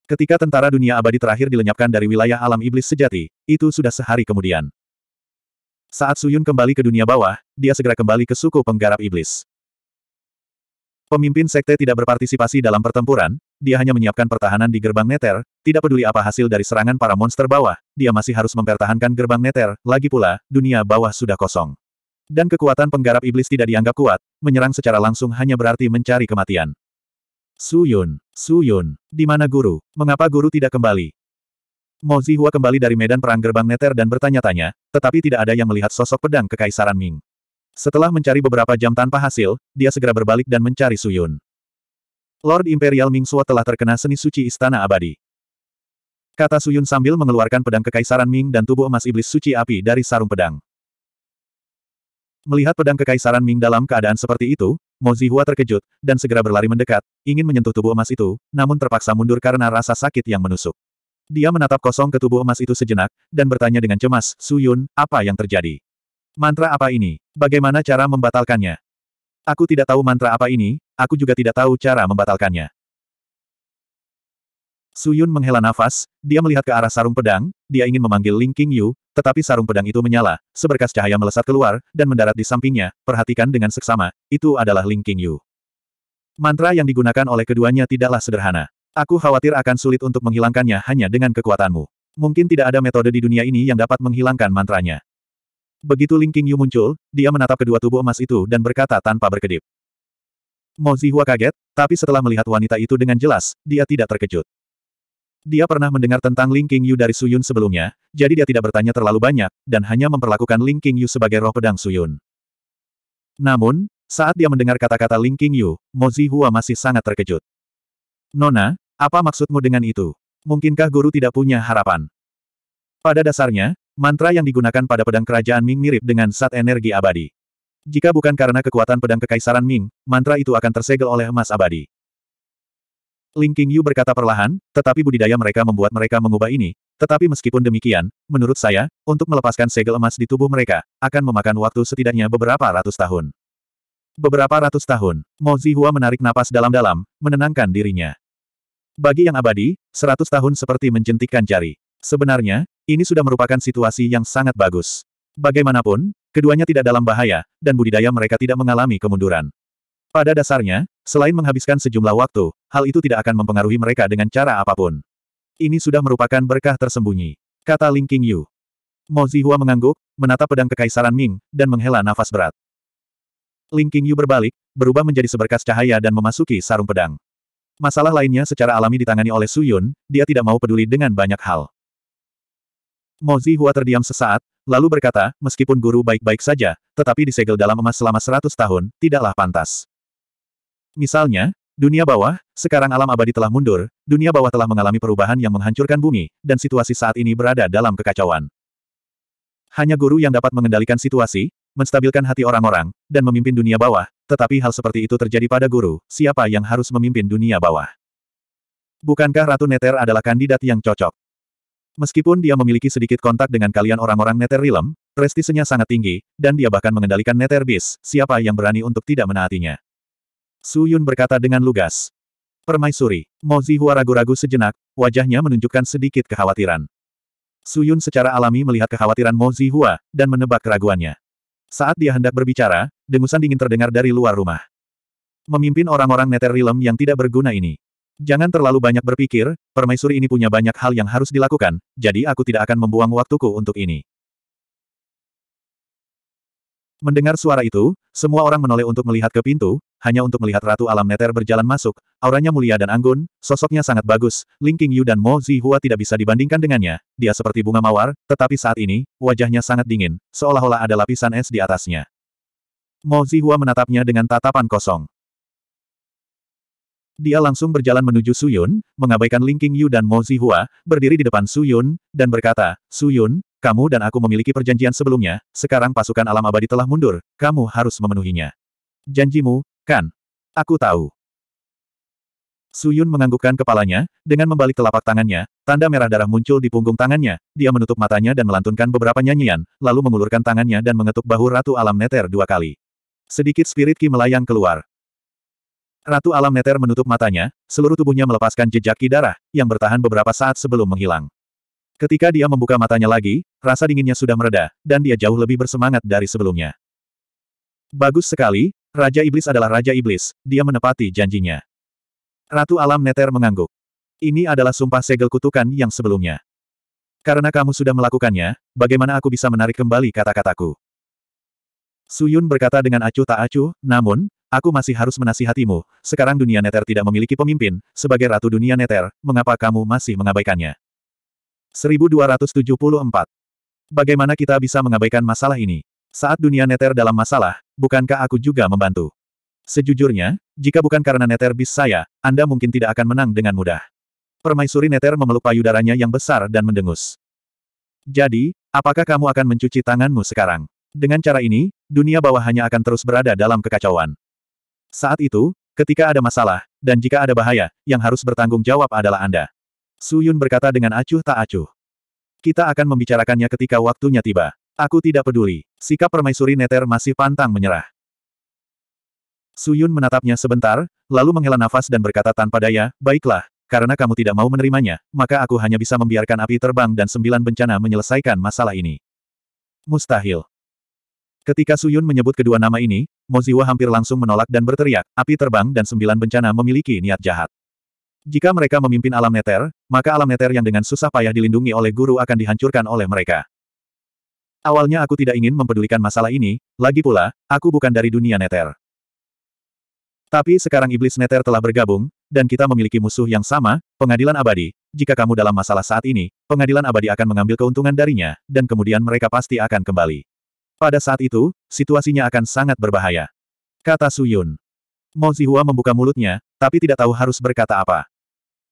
Ketika tentara dunia abadi terakhir dilenyapkan dari wilayah alam iblis sejati, itu sudah sehari kemudian. Saat Suyun kembali ke dunia bawah, dia segera kembali ke suku penggarap iblis. Pemimpin sekte tidak berpartisipasi dalam pertempuran, dia hanya menyiapkan pertahanan di gerbang neter, tidak peduli apa hasil dari serangan para monster bawah, dia masih harus mempertahankan gerbang neter, lagi pula, dunia bawah sudah kosong. Dan kekuatan penggarap iblis tidak dianggap kuat, menyerang secara langsung hanya berarti mencari kematian. Suyun, Suyun, di mana guru? Mengapa guru tidak kembali? Mo Zihua kembali dari medan perang gerbang neter dan bertanya-tanya, tetapi tidak ada yang melihat sosok pedang kekaisaran Ming. Setelah mencari beberapa jam tanpa hasil, dia segera berbalik dan mencari Suyun. Lord Imperial Ming Mingxuo telah terkena seni suci Istana Abadi. Kata Suyun sambil mengeluarkan pedang kekaisaran Ming dan tubuh emas iblis suci api dari sarung pedang. Melihat pedang kekaisaran Ming dalam keadaan seperti itu, Mo Zihua terkejut, dan segera berlari mendekat, ingin menyentuh tubuh emas itu, namun terpaksa mundur karena rasa sakit yang menusuk. Dia menatap kosong ke tubuh emas itu sejenak, dan bertanya dengan cemas, Suyun, apa yang terjadi? Mantra apa ini? Bagaimana cara membatalkannya? Aku tidak tahu mantra apa ini, aku juga tidak tahu cara membatalkannya. Suyun menghela nafas, dia melihat ke arah sarung pedang, dia ingin memanggil Ling King Yu, tetapi sarung pedang itu menyala, seberkas cahaya melesat keluar, dan mendarat di sampingnya, perhatikan dengan seksama, itu adalah Ling King Yu. Mantra yang digunakan oleh keduanya tidaklah sederhana. Aku khawatir akan sulit untuk menghilangkannya hanya dengan kekuatanmu. Mungkin tidak ada metode di dunia ini yang dapat menghilangkan mantranya. Begitu Ling King Yu muncul, dia menatap kedua tubuh emas itu dan berkata tanpa berkedip. Mo Zihua kaget, tapi setelah melihat wanita itu dengan jelas, dia tidak terkejut. Dia pernah mendengar tentang Ling Qingyu dari Suyun sebelumnya, jadi dia tidak bertanya terlalu banyak, dan hanya memperlakukan Ling Qingyu sebagai roh pedang Suyun. Namun, saat dia mendengar kata-kata Ling Qingyu, Mo Zihua masih sangat terkejut. Nona, apa maksudmu dengan itu? Mungkinkah guru tidak punya harapan? Pada dasarnya, mantra yang digunakan pada pedang kerajaan Ming mirip dengan sat energi abadi. Jika bukan karena kekuatan pedang kekaisaran Ming, mantra itu akan tersegel oleh emas abadi. Ling Qingyu berkata perlahan, tetapi budidaya mereka membuat mereka mengubah ini, tetapi meskipun demikian, menurut saya, untuk melepaskan segel emas di tubuh mereka, akan memakan waktu setidaknya beberapa ratus tahun. Beberapa ratus tahun, Mo Zihua menarik napas dalam-dalam, menenangkan dirinya. Bagi yang abadi, seratus tahun seperti menjentikkan jari. Sebenarnya, ini sudah merupakan situasi yang sangat bagus. Bagaimanapun, keduanya tidak dalam bahaya, dan budidaya mereka tidak mengalami kemunduran. Pada dasarnya, selain menghabiskan sejumlah waktu, hal itu tidak akan mempengaruhi mereka dengan cara apapun. Ini sudah merupakan berkah tersembunyi, kata Ling King Yu. Mo Zihua mengangguk, menatap pedang kekaisaran Ming, dan menghela nafas berat. Ling King Yu berbalik, berubah menjadi seberkas cahaya dan memasuki sarung pedang. Masalah lainnya secara alami ditangani oleh Su Yun, dia tidak mau peduli dengan banyak hal. Mozi Hua terdiam sesaat, lalu berkata, meskipun guru baik-baik saja, tetapi disegel dalam emas selama seratus tahun, tidaklah pantas. Misalnya, dunia bawah, sekarang alam abadi telah mundur, dunia bawah telah mengalami perubahan yang menghancurkan bumi, dan situasi saat ini berada dalam kekacauan. Hanya guru yang dapat mengendalikan situasi, menstabilkan hati orang-orang, dan memimpin dunia bawah, tetapi hal seperti itu terjadi pada guru, siapa yang harus memimpin dunia bawah? Bukankah Ratu Neter adalah kandidat yang cocok? Meskipun dia memiliki sedikit kontak dengan kalian orang-orang Nether Realm, prestisenya sangat tinggi, dan dia bahkan mengendalikan Nether Beast, siapa yang berani untuk tidak menaatinya. Su Yun berkata dengan lugas. Permaisuri, Mo Zihua ragu-ragu sejenak, wajahnya menunjukkan sedikit kekhawatiran. Su Yun secara alami melihat kekhawatiran Mo Zihua, dan menebak keraguannya. Saat dia hendak berbicara, dengusan dingin terdengar dari luar rumah. Memimpin orang-orang Nether Realm yang tidak berguna ini, Jangan terlalu banyak berpikir, permaisuri ini punya banyak hal yang harus dilakukan, jadi aku tidak akan membuang waktuku untuk ini. Mendengar suara itu, semua orang menoleh untuk melihat ke pintu, hanya untuk melihat Ratu Alam Neter berjalan masuk, auranya mulia dan anggun, sosoknya sangat bagus, Ling Yu dan Mo Zihua tidak bisa dibandingkan dengannya, dia seperti bunga mawar, tetapi saat ini, wajahnya sangat dingin, seolah-olah ada lapisan es di atasnya. Mo Zihua menatapnya dengan tatapan kosong. Dia langsung berjalan menuju Suyun, mengabaikan Ling Qingyu dan Mo Zihua, berdiri di depan Suyun, dan berkata, Suyun, kamu dan aku memiliki perjanjian sebelumnya, sekarang pasukan alam abadi telah mundur, kamu harus memenuhinya. Janjimu, kan? Aku tahu. Suyun menganggukkan kepalanya, dengan membalik telapak tangannya, tanda merah darah muncul di punggung tangannya, dia menutup matanya dan melantunkan beberapa nyanyian, lalu mengulurkan tangannya dan mengetuk bahu Ratu Alam Neter dua kali. Sedikit spirit ki melayang keluar. Ratu Alam Neter menutup matanya, seluruh tubuhnya melepaskan jejak ki darah, yang bertahan beberapa saat sebelum menghilang. Ketika dia membuka matanya lagi, rasa dinginnya sudah mereda, dan dia jauh lebih bersemangat dari sebelumnya. Bagus sekali, Raja Iblis adalah Raja Iblis, dia menepati janjinya. Ratu Alam Neter mengangguk. Ini adalah sumpah segel kutukan yang sebelumnya. Karena kamu sudah melakukannya, bagaimana aku bisa menarik kembali kata-kataku? Suyun berkata dengan acuh tak acuh, namun, Aku masih harus menasihatimu, sekarang dunia neter tidak memiliki pemimpin, sebagai ratu dunia neter, mengapa kamu masih mengabaikannya? 1274. Bagaimana kita bisa mengabaikan masalah ini? Saat dunia neter dalam masalah, bukankah aku juga membantu? Sejujurnya, jika bukan karena neter bis saya, Anda mungkin tidak akan menang dengan mudah. Permaisuri neter memeluk payudaranya yang besar dan mendengus. Jadi, apakah kamu akan mencuci tanganmu sekarang? Dengan cara ini, dunia bawah hanya akan terus berada dalam kekacauan. Saat itu, ketika ada masalah, dan jika ada bahaya, yang harus bertanggung jawab adalah Anda. Su Yun berkata dengan acuh tak acuh. Kita akan membicarakannya ketika waktunya tiba. Aku tidak peduli. Sikap permaisuri Neter masih pantang menyerah. Su Yun menatapnya sebentar, lalu menghela nafas dan berkata tanpa daya, Baiklah, karena kamu tidak mau menerimanya, maka aku hanya bisa membiarkan api terbang dan sembilan bencana menyelesaikan masalah ini. Mustahil. Ketika Suyun menyebut kedua nama ini, Moziwa hampir langsung menolak dan berteriak, api terbang dan sembilan bencana memiliki niat jahat. Jika mereka memimpin alam neter, maka alam neter yang dengan susah payah dilindungi oleh guru akan dihancurkan oleh mereka. Awalnya aku tidak ingin mempedulikan masalah ini, lagi pula, aku bukan dari dunia neter. Tapi sekarang iblis neter telah bergabung, dan kita memiliki musuh yang sama, pengadilan abadi. Jika kamu dalam masalah saat ini, pengadilan abadi akan mengambil keuntungan darinya, dan kemudian mereka pasti akan kembali. Pada saat itu, situasinya akan sangat berbahaya. Kata Su Yun. Mo Zihua membuka mulutnya, tapi tidak tahu harus berkata apa.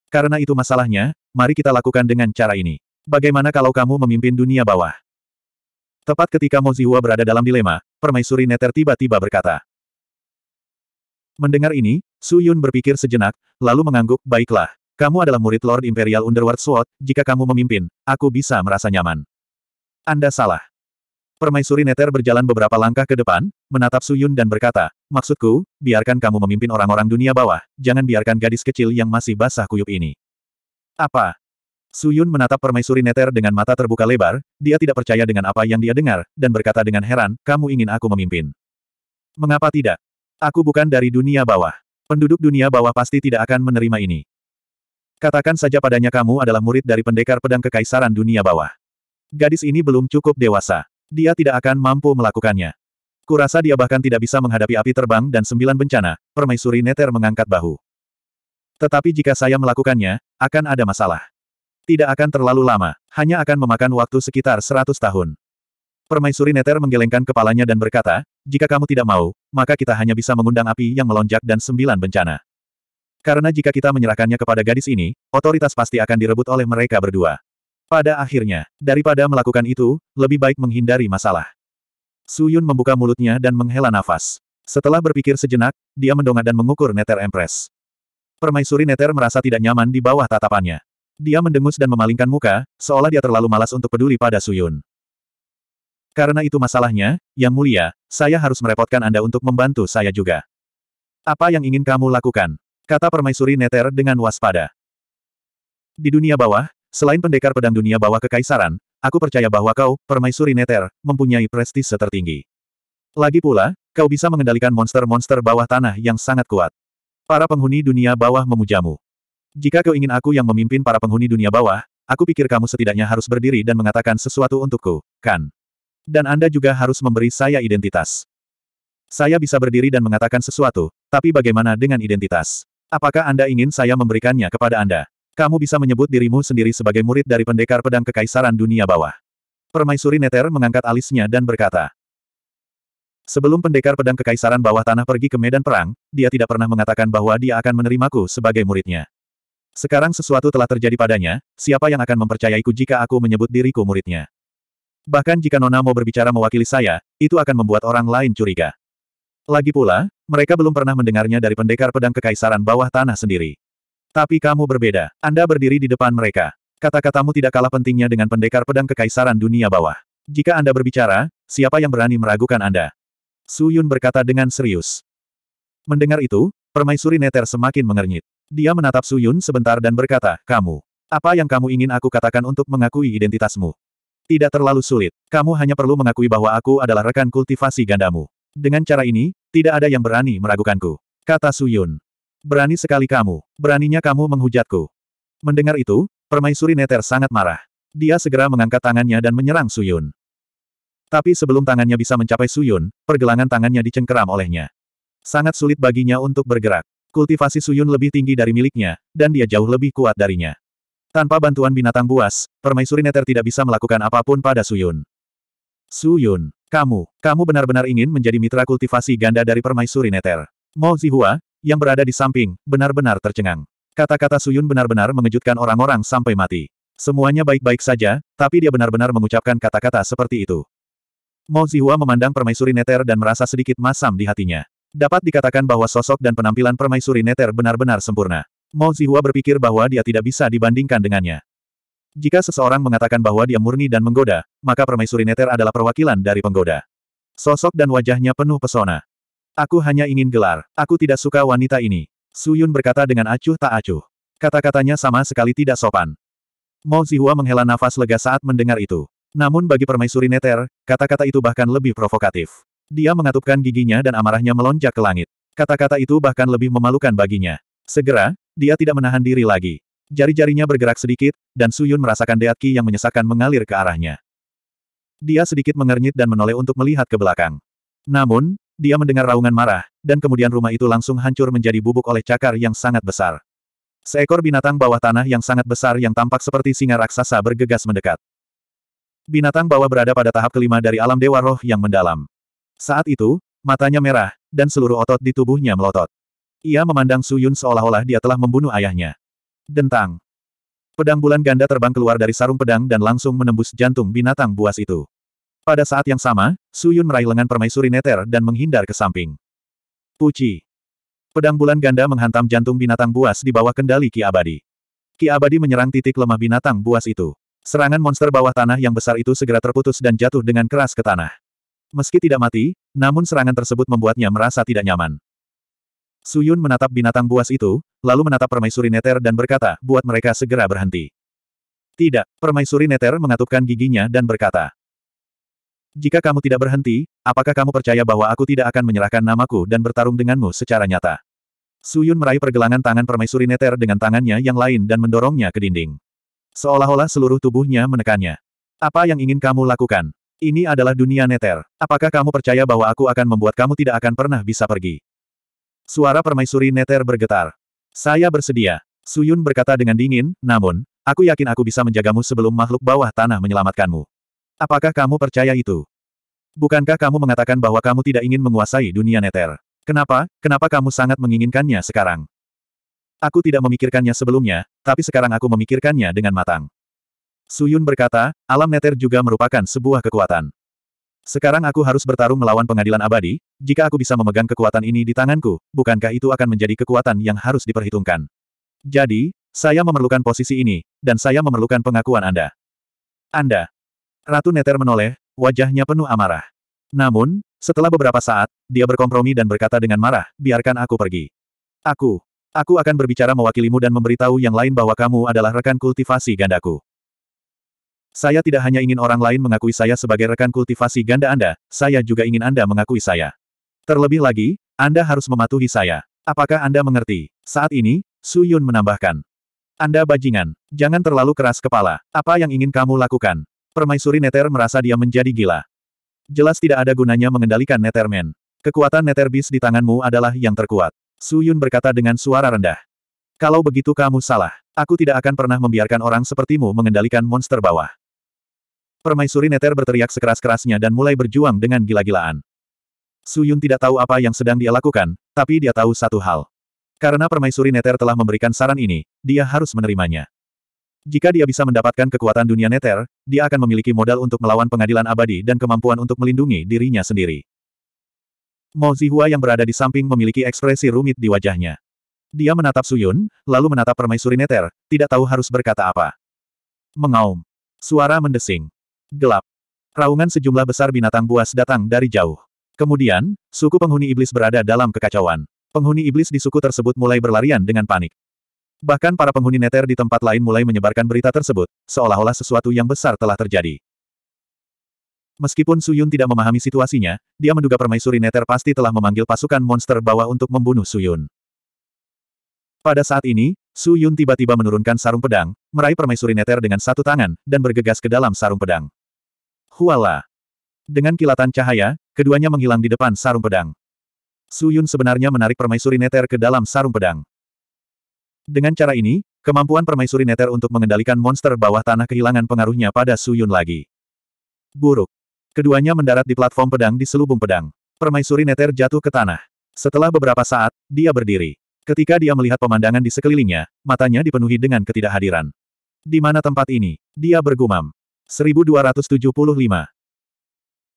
Karena itu masalahnya, mari kita lakukan dengan cara ini. Bagaimana kalau kamu memimpin dunia bawah? Tepat ketika Mo Zihua berada dalam dilema, permaisuri Neter tiba-tiba berkata. Mendengar ini, Su Yun berpikir sejenak, lalu mengangguk, baiklah, kamu adalah murid Lord Imperial Underworld Sword, jika kamu memimpin, aku bisa merasa nyaman. Anda salah. Permaisuri Neter berjalan beberapa langkah ke depan, menatap Suyun dan berkata, Maksudku, biarkan kamu memimpin orang-orang dunia bawah, jangan biarkan gadis kecil yang masih basah kuyup ini. Apa? Suyun menatap Permaisuri Neter dengan mata terbuka lebar, dia tidak percaya dengan apa yang dia dengar, dan berkata dengan heran, kamu ingin aku memimpin. Mengapa tidak? Aku bukan dari dunia bawah. Penduduk dunia bawah pasti tidak akan menerima ini. Katakan saja padanya kamu adalah murid dari pendekar pedang kekaisaran dunia bawah. Gadis ini belum cukup dewasa. Dia tidak akan mampu melakukannya. Kurasa dia bahkan tidak bisa menghadapi api terbang dan sembilan bencana, permaisuri Neter mengangkat bahu. Tetapi jika saya melakukannya, akan ada masalah. Tidak akan terlalu lama, hanya akan memakan waktu sekitar seratus tahun. Permaisuri Neter menggelengkan kepalanya dan berkata, jika kamu tidak mau, maka kita hanya bisa mengundang api yang melonjak dan sembilan bencana. Karena jika kita menyerahkannya kepada gadis ini, otoritas pasti akan direbut oleh mereka berdua. Pada akhirnya, daripada melakukan itu, lebih baik menghindari masalah. Su Yun membuka mulutnya dan menghela nafas. Setelah berpikir sejenak, dia mendongak dan mengukur Neter Empress. Permaisuri Neter merasa tidak nyaman di bawah tatapannya. Dia mendengus dan memalingkan muka, seolah dia terlalu malas untuk peduli pada Su Yun. Karena itu masalahnya, Yang Mulia, saya harus merepotkan Anda untuk membantu saya juga. Apa yang ingin kamu lakukan? Kata permaisuri Neter dengan waspada. Di dunia bawah, Selain pendekar pedang dunia bawah kekaisaran, aku percaya bahwa kau, permaisuri neter, mempunyai prestise tertinggi. Lagi pula, kau bisa mengendalikan monster-monster bawah tanah yang sangat kuat. Para penghuni dunia bawah memujamu. Jika kau ingin aku yang memimpin para penghuni dunia bawah, aku pikir kamu setidaknya harus berdiri dan mengatakan sesuatu untukku, kan? Dan Anda juga harus memberi saya identitas. Saya bisa berdiri dan mengatakan sesuatu, tapi bagaimana dengan identitas? Apakah Anda ingin saya memberikannya kepada Anda? Kamu bisa menyebut dirimu sendiri sebagai murid dari pendekar pedang kekaisaran dunia bawah. Permaisuri Neter mengangkat alisnya dan berkata. Sebelum pendekar pedang kekaisaran bawah tanah pergi ke medan perang, dia tidak pernah mengatakan bahwa dia akan menerimaku sebagai muridnya. Sekarang sesuatu telah terjadi padanya, siapa yang akan mempercayaiku jika aku menyebut diriku muridnya? Bahkan jika Nona mau berbicara mewakili saya, itu akan membuat orang lain curiga. Lagi pula, mereka belum pernah mendengarnya dari pendekar pedang kekaisaran bawah tanah sendiri. Tapi kamu berbeda. Anda berdiri di depan mereka. Kata-katamu tidak kalah pentingnya dengan pendekar pedang kekaisaran dunia bawah. Jika Anda berbicara, siapa yang berani meragukan Anda? Su Yun berkata dengan serius. Mendengar itu, permaisuri Neter semakin mengernyit. Dia menatap Su Yun sebentar dan berkata, Kamu, apa yang kamu ingin aku katakan untuk mengakui identitasmu? Tidak terlalu sulit. Kamu hanya perlu mengakui bahwa aku adalah rekan kultivasi gandamu. Dengan cara ini, tidak ada yang berani meragukanku. Kata Su Yun. Berani sekali kamu. Beraninya kamu menghujatku. Mendengar itu, permaisuri Neter sangat marah. Dia segera mengangkat tangannya dan menyerang Suyun. Tapi sebelum tangannya bisa mencapai Suyun, pergelangan tangannya dicengkeram olehnya. Sangat sulit baginya untuk bergerak. Kultivasi Suyun lebih tinggi dari miliknya, dan dia jauh lebih kuat darinya. Tanpa bantuan binatang buas, permaisuri Neter tidak bisa melakukan apapun pada Suyun. Suyun, kamu, kamu benar-benar ingin menjadi mitra kultivasi ganda dari permaisuri Neter. Mo Zihua, yang berada di samping, benar-benar tercengang. Kata-kata Suyun benar-benar mengejutkan orang-orang sampai mati. Semuanya baik-baik saja, tapi dia benar-benar mengucapkan kata-kata seperti itu. Mo Zihua memandang permaisuri Neter dan merasa sedikit masam di hatinya. Dapat dikatakan bahwa sosok dan penampilan permaisuri Neter benar-benar sempurna. Mo Zihua berpikir bahwa dia tidak bisa dibandingkan dengannya. Jika seseorang mengatakan bahwa dia murni dan menggoda, maka permaisuri Neter adalah perwakilan dari penggoda. Sosok dan wajahnya penuh pesona. Aku hanya ingin gelar. Aku tidak suka wanita ini. Su Yun berkata dengan acuh tak acuh. Kata-katanya sama sekali tidak sopan. Mo Zihua menghela nafas lega saat mendengar itu. Namun bagi permaisuri Neter, kata-kata itu bahkan lebih provokatif. Dia mengatupkan giginya dan amarahnya melonjak ke langit. Kata-kata itu bahkan lebih memalukan baginya. Segera, dia tidak menahan diri lagi. Jari-jarinya bergerak sedikit, dan Su Yun merasakan deat ki yang menyesakkan mengalir ke arahnya. Dia sedikit mengernyit dan menoleh untuk melihat ke belakang. Namun, dia mendengar raungan marah, dan kemudian rumah itu langsung hancur menjadi bubuk oleh cakar yang sangat besar. Seekor binatang bawah tanah yang sangat besar yang tampak seperti singa raksasa bergegas mendekat. Binatang bawah berada pada tahap kelima dari alam dewa roh yang mendalam. Saat itu, matanya merah, dan seluruh otot di tubuhnya melotot. Ia memandang Su Yun seolah-olah dia telah membunuh ayahnya. Dentang. Pedang bulan ganda terbang keluar dari sarung pedang dan langsung menembus jantung binatang buas itu. Pada saat yang sama, Suyun meraih lengan permaisuri neter dan menghindar ke samping. Puci. Pedang bulan ganda menghantam jantung binatang buas di bawah kendali Ki Abadi. Ki Abadi menyerang titik lemah binatang buas itu. Serangan monster bawah tanah yang besar itu segera terputus dan jatuh dengan keras ke tanah. Meski tidak mati, namun serangan tersebut membuatnya merasa tidak nyaman. Suyun menatap binatang buas itu, lalu menatap permaisuri neter dan berkata, buat mereka segera berhenti. Tidak, permaisuri neter mengatupkan giginya dan berkata, jika kamu tidak berhenti, apakah kamu percaya bahwa aku tidak akan menyerahkan namaku dan bertarung denganmu secara nyata? Suyun meraih pergelangan tangan permaisuri neter dengan tangannya yang lain dan mendorongnya ke dinding. Seolah-olah seluruh tubuhnya menekannya. Apa yang ingin kamu lakukan? Ini adalah dunia neter. Apakah kamu percaya bahwa aku akan membuat kamu tidak akan pernah bisa pergi? Suara permaisuri neter bergetar. Saya bersedia. Suyun berkata dengan dingin, namun, aku yakin aku bisa menjagamu sebelum makhluk bawah tanah menyelamatkanmu. Apakah kamu percaya itu? Bukankah kamu mengatakan bahwa kamu tidak ingin menguasai dunia neter? Kenapa, kenapa kamu sangat menginginkannya sekarang? Aku tidak memikirkannya sebelumnya, tapi sekarang aku memikirkannya dengan matang. Suyun berkata, alam neter juga merupakan sebuah kekuatan. Sekarang aku harus bertarung melawan pengadilan abadi, jika aku bisa memegang kekuatan ini di tanganku, bukankah itu akan menjadi kekuatan yang harus diperhitungkan? Jadi, saya memerlukan posisi ini, dan saya memerlukan pengakuan Anda. Anda, Ratu Neter menoleh, wajahnya penuh amarah. Namun, setelah beberapa saat, dia berkompromi dan berkata dengan marah, biarkan aku pergi. Aku, aku akan berbicara mewakilimu dan memberitahu yang lain bahwa kamu adalah rekan kultivasi gandaku. Saya tidak hanya ingin orang lain mengakui saya sebagai rekan kultivasi ganda Anda, saya juga ingin Anda mengakui saya. Terlebih lagi, Anda harus mematuhi saya. Apakah Anda mengerti? Saat ini, Su Yun menambahkan. Anda bajingan, jangan terlalu keras kepala. Apa yang ingin kamu lakukan? Permaisuri Neter merasa dia menjadi gila. Jelas tidak ada gunanya mengendalikan Neterman. Kekuatan Neterbis di tanganmu adalah yang terkuat. Su Yun berkata dengan suara rendah. Kalau begitu kamu salah. Aku tidak akan pernah membiarkan orang sepertimu mengendalikan monster bawah. Permaisuri Neter berteriak sekeras-kerasnya dan mulai berjuang dengan gila-gilaan. Su Yun tidak tahu apa yang sedang dia lakukan, tapi dia tahu satu hal. Karena Permaisuri Neter telah memberikan saran ini, dia harus menerimanya. Jika dia bisa mendapatkan kekuatan dunia neter, dia akan memiliki modal untuk melawan pengadilan abadi dan kemampuan untuk melindungi dirinya sendiri. Mo Zihua yang berada di samping memiliki ekspresi rumit di wajahnya. Dia menatap Suyun, lalu menatap permaisuri neter, tidak tahu harus berkata apa. Mengaum. Suara mendesing. Gelap. Raungan sejumlah besar binatang buas datang dari jauh. Kemudian, suku penghuni iblis berada dalam kekacauan. Penghuni iblis di suku tersebut mulai berlarian dengan panik. Bahkan para penghuni neter di tempat lain mulai menyebarkan berita tersebut, seolah-olah sesuatu yang besar telah terjadi. Meskipun Suyun tidak memahami situasinya, dia menduga permaisuri neter pasti telah memanggil pasukan monster bawah untuk membunuh Suyun. Pada saat ini, Suyun tiba-tiba menurunkan sarung pedang, meraih permaisuri neter dengan satu tangan, dan bergegas ke dalam sarung pedang. Huala! Dengan kilatan cahaya, keduanya menghilang di depan sarung pedang. Suyun sebenarnya menarik permaisuri neter ke dalam sarung pedang. Dengan cara ini, kemampuan permaisuri neter untuk mengendalikan monster bawah tanah kehilangan pengaruhnya pada Suyun lagi. Buruk. Keduanya mendarat di platform pedang di selubung pedang. Permaisuri neter jatuh ke tanah. Setelah beberapa saat, dia berdiri. Ketika dia melihat pemandangan di sekelilingnya, matanya dipenuhi dengan ketidakhadiran. Di mana tempat ini? Dia bergumam. 1275.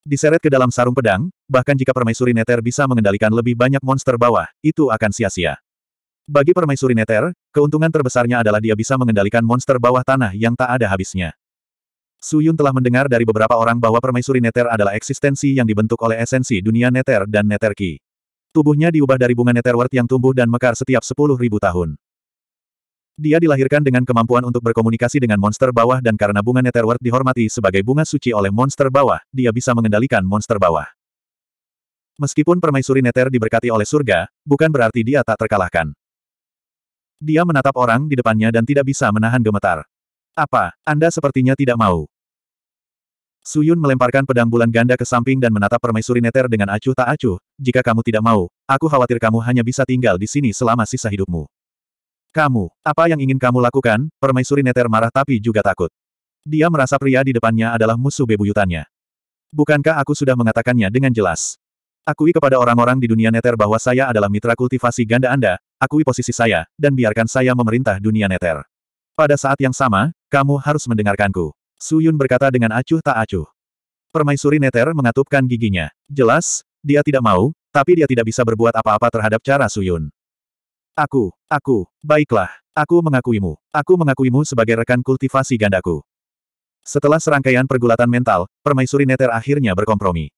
Diseret ke dalam sarung pedang, bahkan jika permaisuri neter bisa mengendalikan lebih banyak monster bawah, itu akan sia-sia. Bagi permaisuri Neter, keuntungan terbesarnya adalah dia bisa mengendalikan monster bawah tanah yang tak ada habisnya. Suyun telah mendengar dari beberapa orang bahwa permaisuri Neter adalah eksistensi yang dibentuk oleh esensi dunia Neter dan Neterki. Tubuhnya diubah dari bunga Netherward yang tumbuh dan mekar setiap 10.000 tahun. Dia dilahirkan dengan kemampuan untuk berkomunikasi dengan monster bawah dan karena bunga Netherward dihormati sebagai bunga suci oleh monster bawah, dia bisa mengendalikan monster bawah. Meskipun permaisuri Neter diberkati oleh surga, bukan berarti dia tak terkalahkan. Dia menatap orang di depannya dan tidak bisa menahan gemetar. Apa, Anda sepertinya tidak mau? Suyun melemparkan pedang bulan ganda ke samping dan menatap permaisuri neter dengan acuh tak acuh, jika kamu tidak mau, aku khawatir kamu hanya bisa tinggal di sini selama sisa hidupmu. Kamu, apa yang ingin kamu lakukan? Permaisuri neter marah tapi juga takut. Dia merasa pria di depannya adalah musuh bebuyutannya. Bukankah aku sudah mengatakannya dengan jelas? Akui kepada orang-orang di dunia neter bahwa saya adalah mitra kultivasi ganda Anda, akui posisi saya, dan biarkan saya memerintah dunia neter. Pada saat yang sama, kamu harus mendengarkanku. Yun berkata dengan acuh tak acuh. Permaisuri neter mengatupkan giginya. Jelas, dia tidak mau, tapi dia tidak bisa berbuat apa-apa terhadap cara Su Yun. Aku, aku, baiklah, aku mengakuimu. Aku mengakuimu sebagai rekan kultivasi gandaku. Setelah serangkaian pergulatan mental, permaisuri neter akhirnya berkompromi.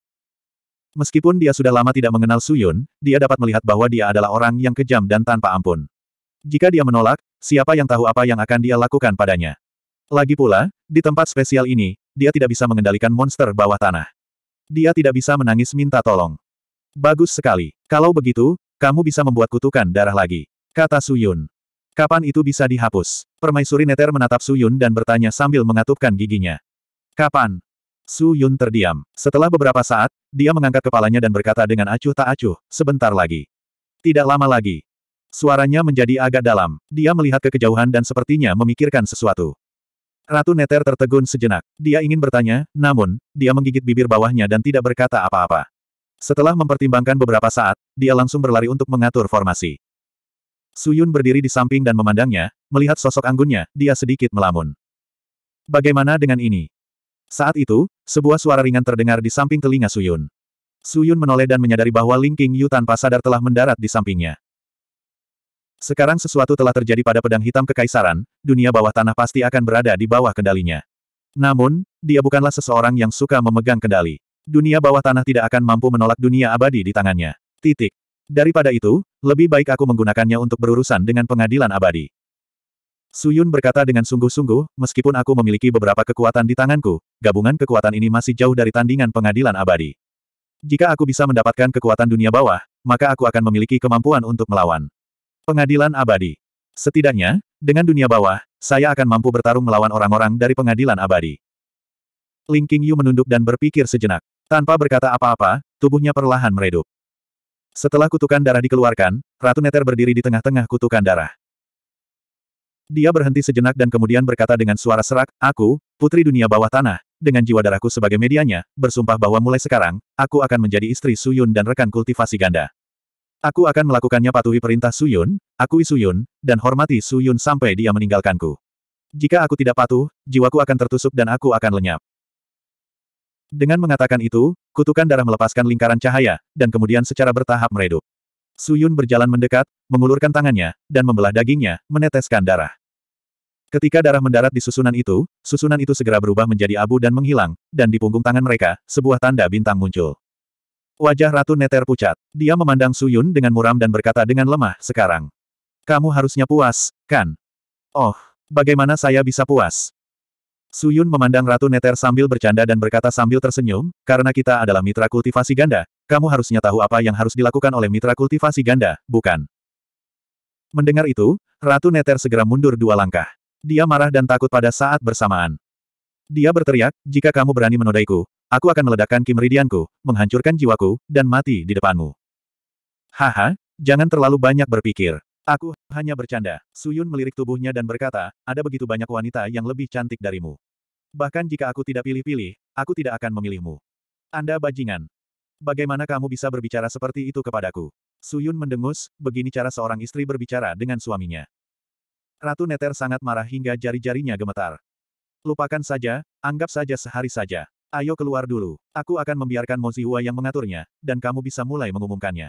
Meskipun dia sudah lama tidak mengenal Suyun, dia dapat melihat bahwa dia adalah orang yang kejam dan tanpa ampun. Jika dia menolak, siapa yang tahu apa yang akan dia lakukan padanya. Lagi pula, di tempat spesial ini, dia tidak bisa mengendalikan monster bawah tanah. Dia tidak bisa menangis minta tolong. Bagus sekali. Kalau begitu, kamu bisa membuat kutukan darah lagi. Kata Suyun. Kapan itu bisa dihapus? Permaisuri Neter menatap Suyun dan bertanya sambil mengatupkan giginya. Kapan? Su Yun terdiam. Setelah beberapa saat, dia mengangkat kepalanya dan berkata dengan acuh tak acuh, sebentar lagi. Tidak lama lagi. Suaranya menjadi agak dalam. Dia melihat ke kejauhan dan sepertinya memikirkan sesuatu. Ratu Neter tertegun sejenak. Dia ingin bertanya, namun, dia menggigit bibir bawahnya dan tidak berkata apa-apa. Setelah mempertimbangkan beberapa saat, dia langsung berlari untuk mengatur formasi. Suyun berdiri di samping dan memandangnya, melihat sosok anggunnya, dia sedikit melamun. Bagaimana dengan ini? Saat itu, sebuah suara ringan terdengar di samping telinga Suyun. Suyun menoleh dan menyadari bahwa Ling King Yu tanpa sadar telah mendarat di sampingnya. Sekarang sesuatu telah terjadi pada pedang hitam kekaisaran, dunia bawah tanah pasti akan berada di bawah kendalinya. Namun, dia bukanlah seseorang yang suka memegang kendali. Dunia bawah tanah tidak akan mampu menolak dunia abadi di tangannya. Titik. Daripada itu, lebih baik aku menggunakannya untuk berurusan dengan pengadilan abadi. Suyun berkata dengan sungguh-sungguh, meskipun aku memiliki beberapa kekuatan di tanganku, gabungan kekuatan ini masih jauh dari tandingan pengadilan abadi. Jika aku bisa mendapatkan kekuatan dunia bawah, maka aku akan memiliki kemampuan untuk melawan. Pengadilan abadi. Setidaknya, dengan dunia bawah, saya akan mampu bertarung melawan orang-orang dari pengadilan abadi. Ling King Yu menunduk dan berpikir sejenak. Tanpa berkata apa-apa, tubuhnya perlahan meredup. Setelah kutukan darah dikeluarkan, Ratu Neter berdiri di tengah-tengah kutukan darah. Dia berhenti sejenak dan kemudian berkata dengan suara serak, Aku, putri dunia bawah tanah, dengan jiwa darahku sebagai medianya, bersumpah bahwa mulai sekarang, aku akan menjadi istri Suyun dan rekan kultivasi ganda. Aku akan melakukannya patuhi perintah Suyun, akui Suyun, dan hormati Suyun sampai dia meninggalkanku. Jika aku tidak patuh, jiwaku akan tertusuk dan aku akan lenyap. Dengan mengatakan itu, kutukan darah melepaskan lingkaran cahaya, dan kemudian secara bertahap meredup. Suyun berjalan mendekat, mengulurkan tangannya, dan membelah dagingnya, meneteskan darah. Ketika darah mendarat di susunan itu, susunan itu segera berubah menjadi abu dan menghilang, dan di punggung tangan mereka, sebuah tanda bintang muncul. Wajah Ratu Neter pucat. Dia memandang Suyun dengan muram dan berkata dengan lemah, sekarang. Kamu harusnya puas, kan? Oh, bagaimana saya bisa puas? Suyun memandang Ratu Neter sambil bercanda dan berkata sambil tersenyum, karena kita adalah mitra kultivasi ganda, kamu harusnya tahu apa yang harus dilakukan oleh mitra kultivasi ganda, bukan? Mendengar itu, Ratu Neter segera mundur dua langkah. Dia marah dan takut pada saat bersamaan. Dia berteriak, jika kamu berani menodaiku, aku akan meledakkan kimeridianku, menghancurkan jiwaku, dan mati di depanmu. Haha, jangan terlalu banyak berpikir. Aku hanya bercanda. Suyun melirik tubuhnya dan berkata, ada begitu banyak wanita yang lebih cantik darimu. Bahkan jika aku tidak pilih-pilih, aku tidak akan memilihmu. Anda bajingan. Bagaimana kamu bisa berbicara seperti itu kepadaku? Suyun mendengus, begini cara seorang istri berbicara dengan suaminya. Ratu Neter sangat marah hingga jari-jarinya gemetar. Lupakan saja, anggap saja sehari saja. Ayo keluar dulu. Aku akan membiarkan Mozihua yang mengaturnya, dan kamu bisa mulai mengumumkannya.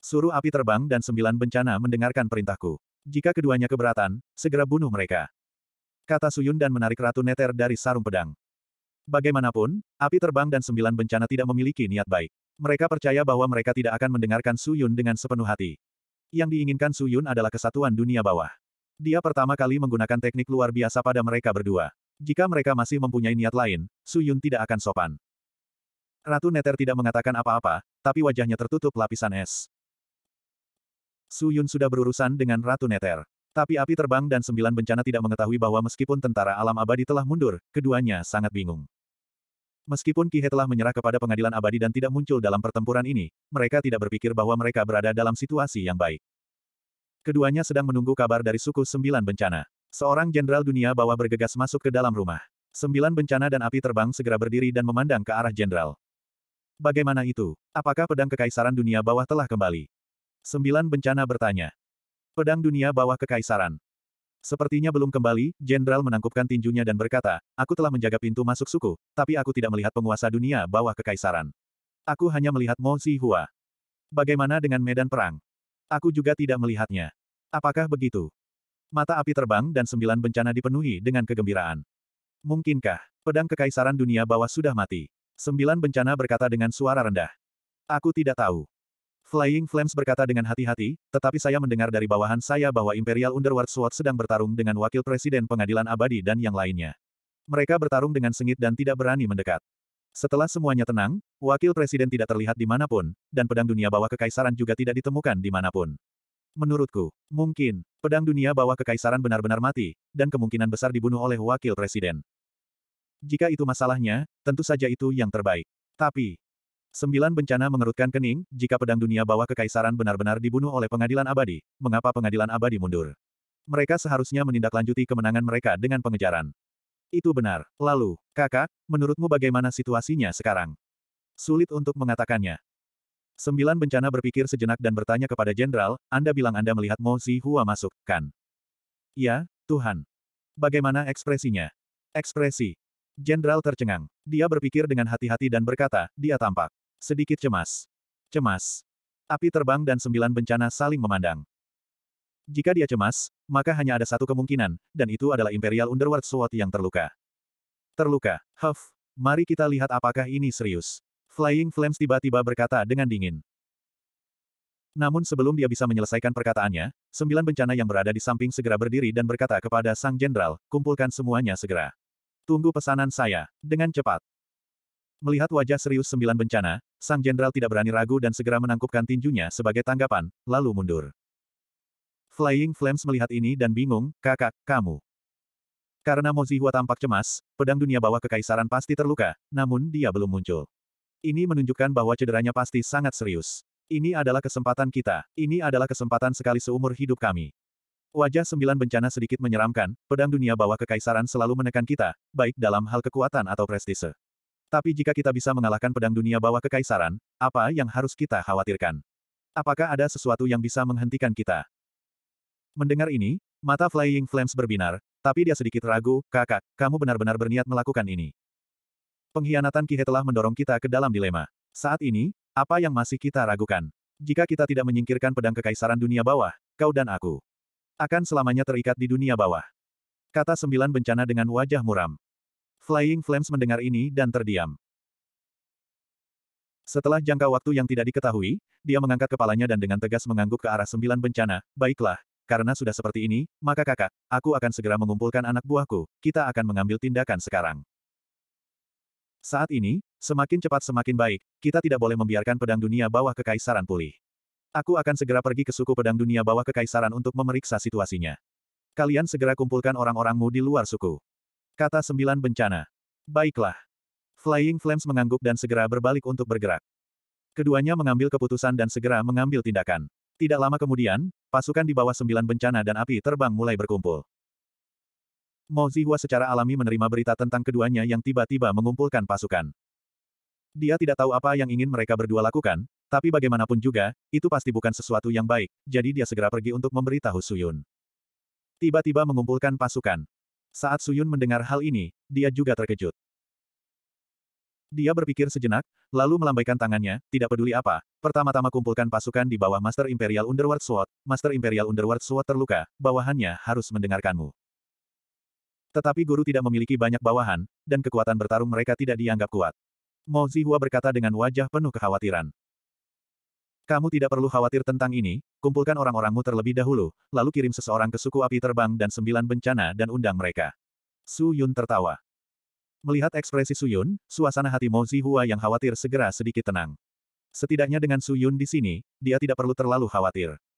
Suruh api terbang dan sembilan bencana mendengarkan perintahku. Jika keduanya keberatan, segera bunuh mereka. Kata Suyun dan menarik Ratu Neter dari sarung pedang. Bagaimanapun, api terbang dan sembilan bencana tidak memiliki niat baik. Mereka percaya bahwa mereka tidak akan mendengarkan Suyun dengan sepenuh hati. Yang diinginkan Suyun adalah kesatuan dunia bawah. Dia pertama kali menggunakan teknik luar biasa pada mereka berdua. Jika mereka masih mempunyai niat lain, Suyun tidak akan sopan. Ratu Neter tidak mengatakan apa-apa, tapi wajahnya tertutup lapisan es. Su Yun sudah berurusan dengan Ratu Neter. Tapi api terbang dan sembilan bencana tidak mengetahui bahwa meskipun tentara alam abadi telah mundur, keduanya sangat bingung. Meskipun Kihe telah menyerah kepada pengadilan abadi dan tidak muncul dalam pertempuran ini, mereka tidak berpikir bahwa mereka berada dalam situasi yang baik. Keduanya sedang menunggu kabar dari suku sembilan bencana. Seorang jenderal dunia bawah bergegas masuk ke dalam rumah. Sembilan bencana dan api terbang segera berdiri dan memandang ke arah jenderal. Bagaimana itu? Apakah pedang kekaisaran dunia bawah telah kembali? Sembilan bencana bertanya. Pedang dunia bawah kekaisaran. Sepertinya belum kembali, jenderal menangkupkan tinjunya dan berkata, aku telah menjaga pintu masuk suku, tapi aku tidak melihat penguasa dunia bawah kekaisaran. Aku hanya melihat Mo Hua. Bagaimana dengan medan perang? Aku juga tidak melihatnya. Apakah begitu? Mata api terbang dan sembilan bencana dipenuhi dengan kegembiraan. Mungkinkah, pedang kekaisaran dunia bawah sudah mati? Sembilan bencana berkata dengan suara rendah. Aku tidak tahu. Flying Flames berkata dengan hati-hati, tetapi saya mendengar dari bawahan saya bahwa Imperial Underworld Sword sedang bertarung dengan Wakil Presiden Pengadilan Abadi dan yang lainnya. Mereka bertarung dengan sengit dan tidak berani mendekat. Setelah semuanya tenang, Wakil Presiden tidak terlihat di dimanapun, dan pedang dunia bawah kekaisaran juga tidak ditemukan di dimanapun. Menurutku, mungkin, pedang dunia bawah kekaisaran benar-benar mati, dan kemungkinan besar dibunuh oleh Wakil Presiden. Jika itu masalahnya, tentu saja itu yang terbaik. Tapi, Sembilan bencana mengerutkan kening, jika pedang dunia bawah kekaisaran benar-benar dibunuh oleh pengadilan abadi, mengapa pengadilan abadi mundur? Mereka seharusnya menindaklanjuti kemenangan mereka dengan pengejaran. Itu benar. Lalu, kakak, menurutmu bagaimana situasinya sekarang? Sulit untuk mengatakannya. Sembilan bencana berpikir sejenak dan bertanya kepada jenderal, Anda bilang Anda melihat Mo Hua masuk, kan? Ya, Tuhan. Bagaimana ekspresinya? Ekspresi. Jenderal tercengang. Dia berpikir dengan hati-hati dan berkata, dia tampak. Sedikit cemas. Cemas. Api terbang dan sembilan bencana saling memandang. Jika dia cemas, maka hanya ada satu kemungkinan, dan itu adalah Imperial Underworld Sword yang terluka. Terluka. Huff. Mari kita lihat apakah ini serius. Flying Flames tiba-tiba berkata dengan dingin. Namun sebelum dia bisa menyelesaikan perkataannya, sembilan bencana yang berada di samping segera berdiri dan berkata kepada sang jenderal, kumpulkan semuanya segera. Tunggu pesanan saya, dengan cepat. Melihat wajah serius sembilan bencana, sang jenderal tidak berani ragu dan segera menangkupkan tinjunya sebagai tanggapan, lalu mundur. Flying Flames melihat ini dan bingung, kakak, kamu. Karena Mozihua tampak cemas, pedang dunia bawah kekaisaran pasti terluka, namun dia belum muncul. Ini menunjukkan bahwa cederanya pasti sangat serius. Ini adalah kesempatan kita, ini adalah kesempatan sekali seumur hidup kami. Wajah sembilan bencana sedikit menyeramkan, pedang dunia bawah kekaisaran selalu menekan kita, baik dalam hal kekuatan atau prestise. Tapi jika kita bisa mengalahkan pedang dunia bawah kekaisaran, apa yang harus kita khawatirkan? Apakah ada sesuatu yang bisa menghentikan kita? Mendengar ini, mata Flying Flames berbinar, tapi dia sedikit ragu, kakak, kamu benar-benar berniat melakukan ini. Pengkhianatan Kihe telah mendorong kita ke dalam dilema. Saat ini, apa yang masih kita ragukan? Jika kita tidak menyingkirkan pedang kekaisaran dunia bawah, kau dan aku akan selamanya terikat di dunia bawah. Kata sembilan bencana dengan wajah muram. Flying Flames mendengar ini dan terdiam. Setelah jangka waktu yang tidak diketahui, dia mengangkat kepalanya dan dengan tegas mengangguk ke arah sembilan bencana, baiklah, karena sudah seperti ini, maka kakak, aku akan segera mengumpulkan anak buahku, kita akan mengambil tindakan sekarang. Saat ini, semakin cepat semakin baik, kita tidak boleh membiarkan pedang dunia bawah kekaisaran pulih. Aku akan segera pergi ke suku pedang dunia bawah kekaisaran untuk memeriksa situasinya. Kalian segera kumpulkan orang-orangmu di luar suku. Kata sembilan bencana. Baiklah. Flying Flames mengangguk dan segera berbalik untuk bergerak. Keduanya mengambil keputusan dan segera mengambil tindakan. Tidak lama kemudian, pasukan di bawah sembilan bencana dan api terbang mulai berkumpul. Mo Zihua secara alami menerima berita tentang keduanya yang tiba-tiba mengumpulkan pasukan. Dia tidak tahu apa yang ingin mereka berdua lakukan, tapi bagaimanapun juga, itu pasti bukan sesuatu yang baik, jadi dia segera pergi untuk memberitahu Suyun. Tiba-tiba mengumpulkan pasukan. Saat Suyun mendengar hal ini, dia juga terkejut. Dia berpikir sejenak, lalu melambaikan tangannya, tidak peduli apa. Pertama-tama kumpulkan pasukan di bawah Master Imperial Underworld Sword. Master Imperial Underworld Sword terluka, bawahannya harus mendengarkanmu. Tetapi guru tidak memiliki banyak bawahan, dan kekuatan bertarung mereka tidak dianggap kuat. Mo Zihua berkata dengan wajah penuh kekhawatiran. Kamu tidak perlu khawatir tentang ini, kumpulkan orang-orangmu terlebih dahulu, lalu kirim seseorang ke suku api terbang dan sembilan bencana dan undang mereka. Su Yun tertawa. Melihat ekspresi Su Yun, suasana hati Mo Zihua yang khawatir segera sedikit tenang. Setidaknya dengan Su Yun di sini, dia tidak perlu terlalu khawatir.